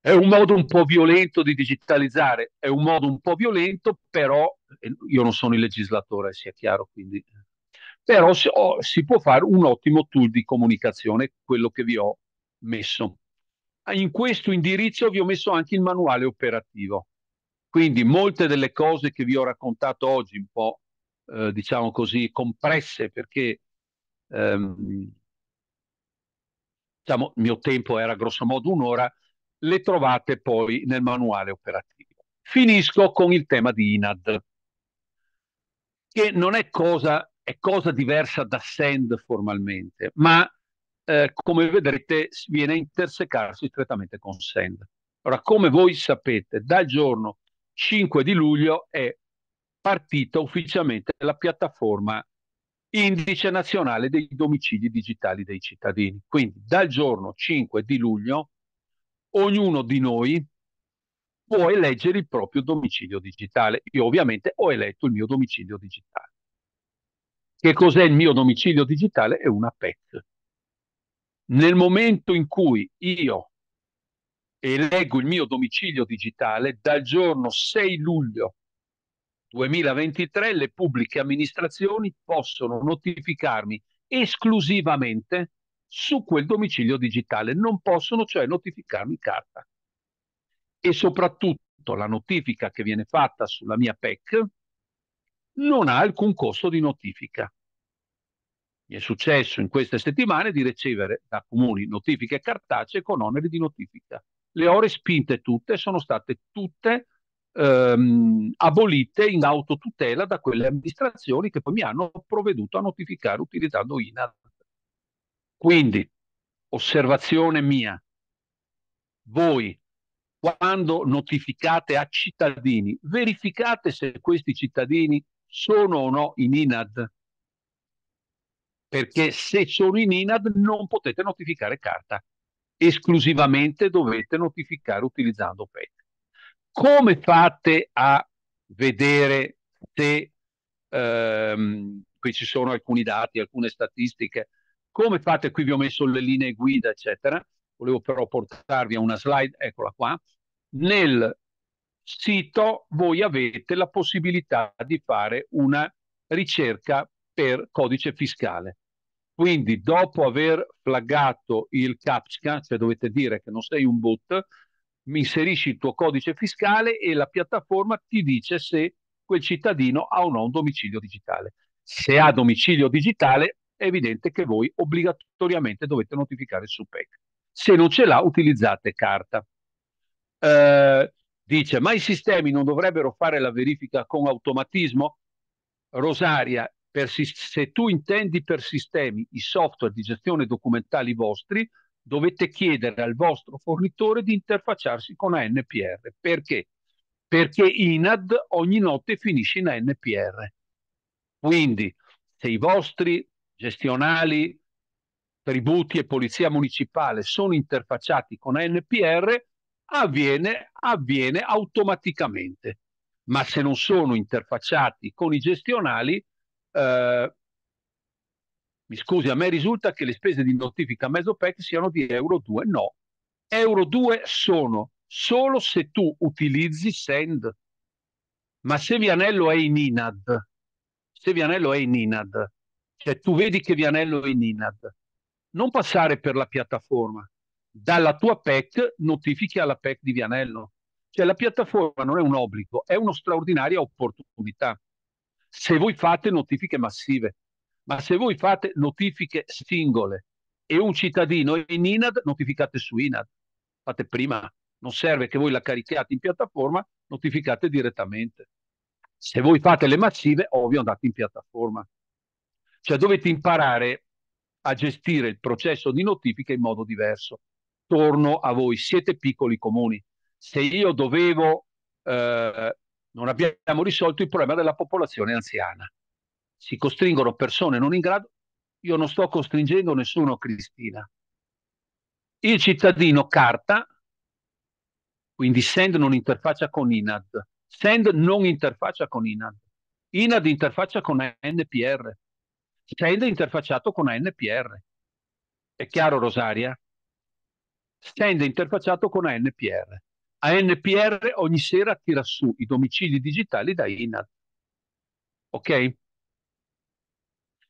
È un modo un po' violento di digitalizzare, è un modo un po' violento, però eh, io non sono il legislatore, sia chiaro, quindi eh però si, oh, si può fare un ottimo tool di comunicazione, quello che vi ho messo. In questo indirizzo vi ho messo anche il manuale operativo. Quindi molte delle cose che vi ho raccontato oggi, un po' eh, diciamo così compresse, perché ehm, diciamo, il mio tempo era grossomodo un'ora, le trovate poi nel manuale operativo. Finisco con il tema di INAD, che non è cosa è cosa diversa da send formalmente, ma eh, come vedrete viene a intersecarsi strettamente con send. Ora, come voi sapete, dal giorno 5 di luglio è partita ufficialmente la piattaforma indice nazionale dei domicili digitali dei cittadini. Quindi dal giorno 5 di luglio ognuno di noi può eleggere il proprio domicilio digitale. Io ovviamente ho eletto il mio domicilio digitale. Che cos'è il mio domicilio digitale? È una PET. Nel momento in cui io eleggo il mio domicilio digitale, dal giorno 6 luglio 2023 le pubbliche amministrazioni possono notificarmi esclusivamente su quel domicilio digitale, non possono cioè notificarmi carta. E soprattutto la notifica che viene fatta sulla mia PEC non ha alcun costo di notifica. Mi è successo in queste settimane di ricevere da comuni notifiche cartacee con oneri di notifica. Le ore spinte tutte sono state tutte ehm, abolite in autotutela da quelle amministrazioni che poi mi hanno provveduto a notificare utilizzando INAD. Quindi, osservazione mia, voi quando notificate a cittadini, verificate se questi cittadini sono o no in INAD. Perché se sono in INAD non potete notificare carta, esclusivamente dovete notificare utilizzando PET. Come fate a vedere se, ehm, qui ci sono alcuni dati, alcune statistiche, come fate, qui vi ho messo le linee guida, eccetera, volevo però portarvi a una slide, eccola qua, nel sito voi avete la possibilità di fare una ricerca per codice fiscale. Quindi dopo aver flaggato il CAPSCA, cioè dovete dire che non sei un bot, inserisci il tuo codice fiscale e la piattaforma ti dice se quel cittadino ha o no un domicilio digitale. Se ha domicilio digitale è evidente che voi obbligatoriamente dovete notificare il PEC. Se non ce l'ha utilizzate carta. Eh, dice ma i sistemi non dovrebbero fare la verifica con automatismo? Rosaria, se tu intendi per sistemi i software di gestione documentali vostri, dovete chiedere al vostro fornitore di interfacciarsi con ANPR. Perché? Perché INAD ogni notte finisce in ANPR. Quindi, se i vostri gestionali, tributi e polizia municipale sono interfacciati con ANPR, avviene, avviene automaticamente. Ma se non sono interfacciati con i gestionali, eh, mi scusi, a me risulta che le spese di notifica a mezzo PEC siano di Euro 2. No, Euro 2 sono solo se tu utilizzi Send. Ma se Vianello è in INAD, se Vianello è in INAD, cioè tu vedi che Vianello è in INAD, non passare per la piattaforma, dalla tua PEC notifichi alla PEC di Vianello. Cioè la piattaforma non è un obbligo, è una straordinaria opportunità. Se voi fate notifiche massive, ma se voi fate notifiche singole e un cittadino è in INAD, notificate su INAD. Fate prima, non serve che voi la carichiate in piattaforma, notificate direttamente. Se voi fate le massive, ovvio andate in piattaforma. Cioè dovete imparare a gestire il processo di notifica in modo diverso torno a voi, siete piccoli comuni. Se io dovevo, eh, non abbiamo risolto il problema della popolazione anziana. Si costringono persone non in grado, io non sto costringendo nessuno, Cristina. Il cittadino carta, quindi SEND non interfaccia con INAD, SEND non interfaccia con INAD, INAD interfaccia con NPR, SEND interfacciato con ANPR. È chiaro Rosaria? scende interfacciato con ANPR. ANPR ogni sera tira su i domicili digitali da INAD. Ok?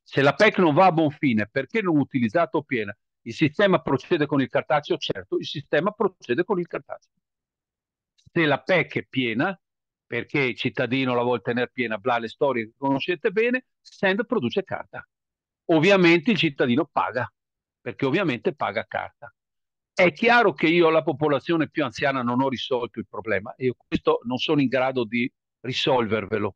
Se la PEC non va a buon fine, perché non utilizzato piena? Il sistema procede con il cartaceo? Certo, il sistema procede con il cartaceo. Se la PEC è piena, perché il cittadino la vuole tenere piena, bla, le storie che conoscete bene, Send produce carta. Ovviamente il cittadino paga, perché ovviamente paga carta. È chiaro che io alla popolazione più anziana non ho risolto il problema e io questo non sono in grado di risolvervelo.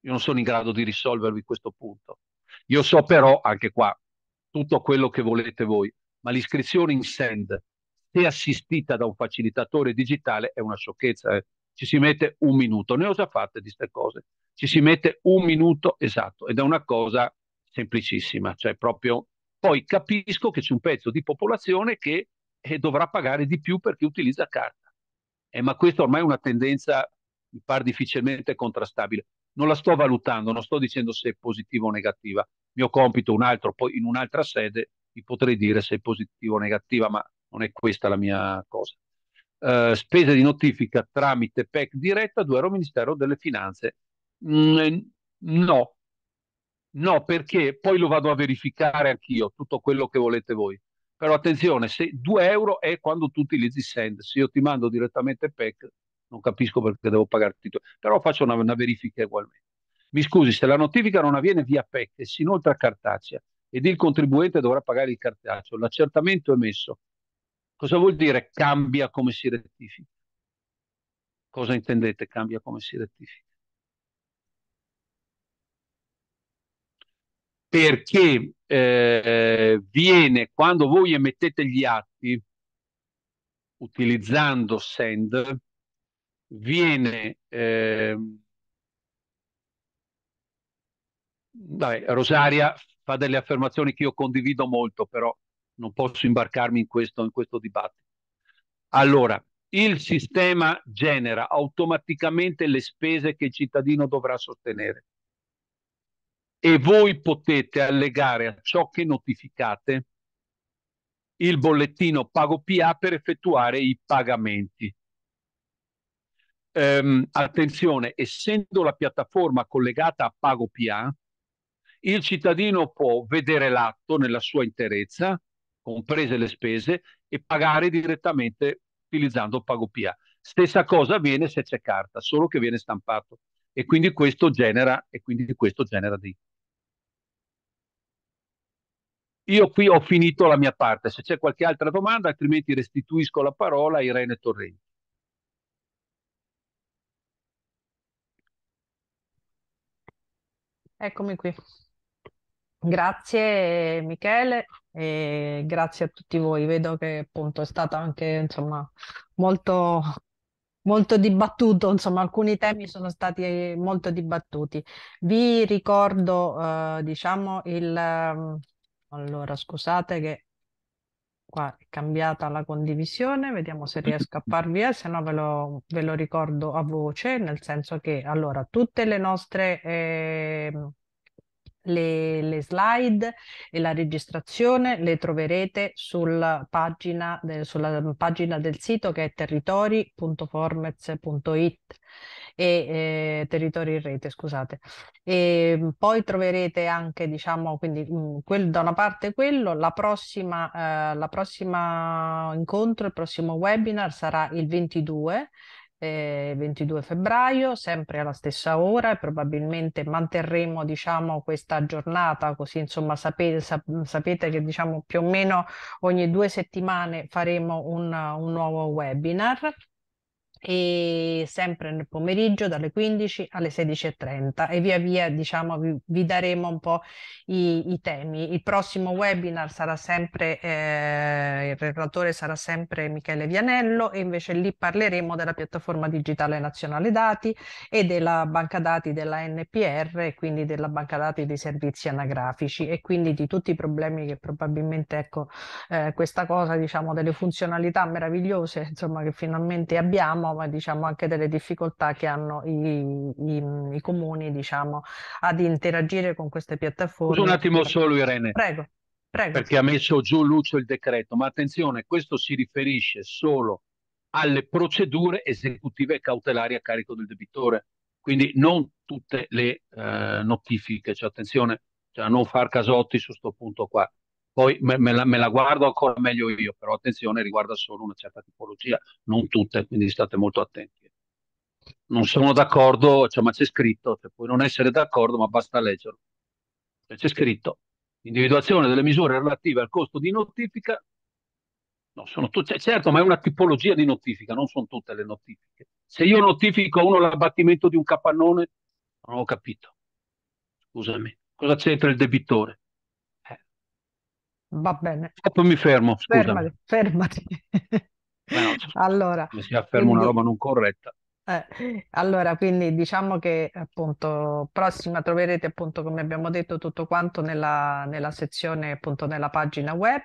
Io non sono in grado di risolvervi questo punto. Io so però, anche qua, tutto quello che volete voi, ma l'iscrizione in SEND, se assistita da un facilitatore digitale, è una sciocchezza. Eh? Ci si mette un minuto. Ne ho già fatte di queste cose. Ci si mette un minuto esatto ed è una cosa semplicissima. Cioè proprio... Poi capisco che c'è un pezzo di popolazione che e dovrà pagare di più per chi utilizza carta. Eh, ma questa ormai è una tendenza, mi pare, difficilmente contrastabile. Non la sto valutando, non sto dicendo se è positiva o negativa. Il mio compito, un altro, poi in un'altra sede vi potrei dire se è positiva o negativa, ma non è questa la mia cosa. Uh, spese di notifica tramite PEC diretta 2 euro Ministero delle Finanze. Mm, eh, no, no, perché poi lo vado a verificare anch'io, tutto quello che volete voi. Però attenzione, se 2 euro è quando tu utilizzi Send, se io ti mando direttamente PEC, non capisco perché devo pagarti, però faccio una, una verifica ugualmente. Mi scusi, se la notifica non avviene via PEC e si inoltre a cartacea ed il contribuente dovrà pagare il cartaceo, l'accertamento è messo, cosa vuol dire cambia come si rettifica? Cosa intendete cambia come si rettifica? perché eh, viene quando voi emettete gli atti utilizzando send viene eh, vabbè, Rosaria fa delle affermazioni che io condivido molto però non posso imbarcarmi in questo, in questo dibattito allora il sistema genera automaticamente le spese che il cittadino dovrà sostenere e voi potete allegare a ciò che notificate il bollettino pago PA per effettuare i pagamenti. Ehm, attenzione, essendo la piattaforma collegata a pago PA, il cittadino può vedere l'atto nella sua interezza, comprese le spese, e pagare direttamente utilizzando pago PA. Stessa cosa avviene se c'è carta, solo che viene stampato e quindi questo genera, e quindi questo genera dei io qui ho finito la mia parte, se c'è qualche altra domanda, altrimenti restituisco la parola a Irene Torrenti. Eccomi qui. Grazie Michele e grazie a tutti voi. Vedo che appunto è stato anche insomma molto, molto dibattuto, insomma alcuni temi sono stati molto dibattuti. Vi ricordo eh, diciamo il, ehm, allora, scusate che qua è cambiata la condivisione, vediamo se riesco a far via, se no ve lo, ve lo ricordo a voce, nel senso che allora tutte le nostre eh, le, le, slide e la registrazione le troverete sulla pagina, de, sulla pagina del sito che è territori.formez.it e eh, territori in rete, scusate. E ehm, poi troverete anche, diciamo, quindi mh, mm, quel, da una parte quello, la prossima, eh, la prossima incontro, il prossimo webinar sarà il 22 eh, 22 febbraio, sempre alla stessa ora e probabilmente manterremo diciamo, questa giornata, così insomma sapete, sap sapete che diciamo, più o meno ogni due settimane faremo un, un nuovo webinar e sempre nel pomeriggio dalle 15 alle 16.30 e via via diciamo vi, vi daremo un po' i, i, temi. Il prossimo webinar sarà sempre, eh, il relatore sarà sempre Michele Vianello e invece lì parleremo della piattaforma digitale nazionale dati e della banca dati della NPR e quindi della banca dati dei servizi anagrafici e quindi di tutti i problemi che probabilmente ecco eh, questa cosa diciamo delle funzionalità meravigliose insomma che finalmente abbiamo ma diciamo, anche delle difficoltà che hanno i, i, i comuni diciamo, ad interagire con queste piattaforme. Scusa un attimo solo Irene. Prego. Prego. Perché ha messo giù Lucio il decreto, ma attenzione, questo si riferisce solo alle procedure esecutive e cautelari a carico del debitore, quindi non tutte le eh, notifiche, cioè attenzione, cioè non far casotti su questo punto qua. Poi me, me, la, me, la, guardo ancora meglio io, però attenzione, riguarda solo una certa tipologia, non tutte, quindi state molto attenti. Non sono d'accordo, cioè, ma c'è scritto, cioè, puoi non essere d'accordo, ma basta leggerlo. Cioè, c'è scritto, individuazione delle misure relative al costo di notifica, no, sono tutte, cioè, certo, ma è una tipologia di notifica, non sono tutte le notifiche. Se io notifico a uno l'abbattimento di un capannone, non ho capito. Scusami, cosa c'entra il debitore? Va bene. Fatto mi fermo, scusami. Fermati, fermati. Beh, no, allora, mi si afferma quindi... una roba non corretta. Eh, allora, quindi diciamo che appunto prossima troverete appunto come abbiamo detto tutto quanto nella, nella sezione appunto nella pagina web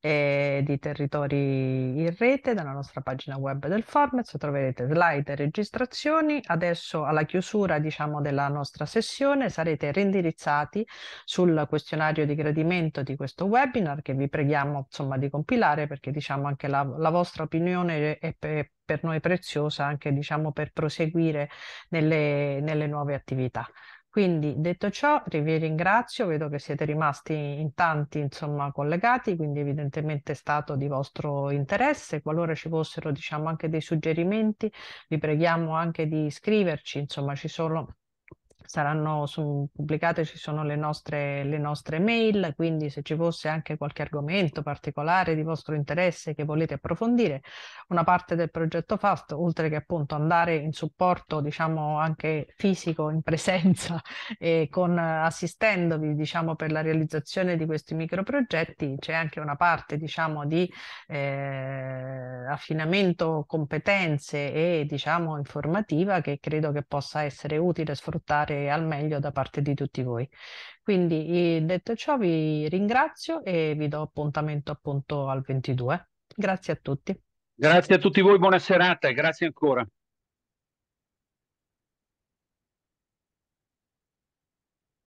eh, di Territori in Rete, dalla nostra pagina web del Formez, troverete slide e registrazioni. Adesso alla chiusura diciamo della nostra sessione sarete reindirizzati sul questionario di gradimento di questo webinar che vi preghiamo insomma di compilare perché diciamo anche la, la vostra opinione è, è per noi preziosa anche diciamo, per proseguire nelle, nelle nuove attività. Quindi detto ciò, vi ringrazio, vedo che siete rimasti in tanti insomma, collegati, quindi evidentemente è stato di vostro interesse. Qualora ci fossero diciamo, anche dei suggerimenti, vi preghiamo anche di iscriverci, insomma ci sono saranno su, pubblicate, ci sono le nostre, le nostre mail, quindi se ci fosse anche qualche argomento particolare di vostro interesse che volete approfondire, una parte del progetto FAST, oltre che appunto andare in supporto, diciamo anche fisico, in presenza e con, assistendovi, diciamo, per la realizzazione di questi microprogetti, c'è anche una parte, diciamo, di eh, affinamento competenze e, diciamo, informativa che credo che possa essere utile sfruttare al meglio da parte di tutti voi. Quindi eh, detto ciò vi ringrazio e vi do appuntamento appunto al 22. Grazie a tutti. Grazie a tutti voi, buona serata e grazie ancora.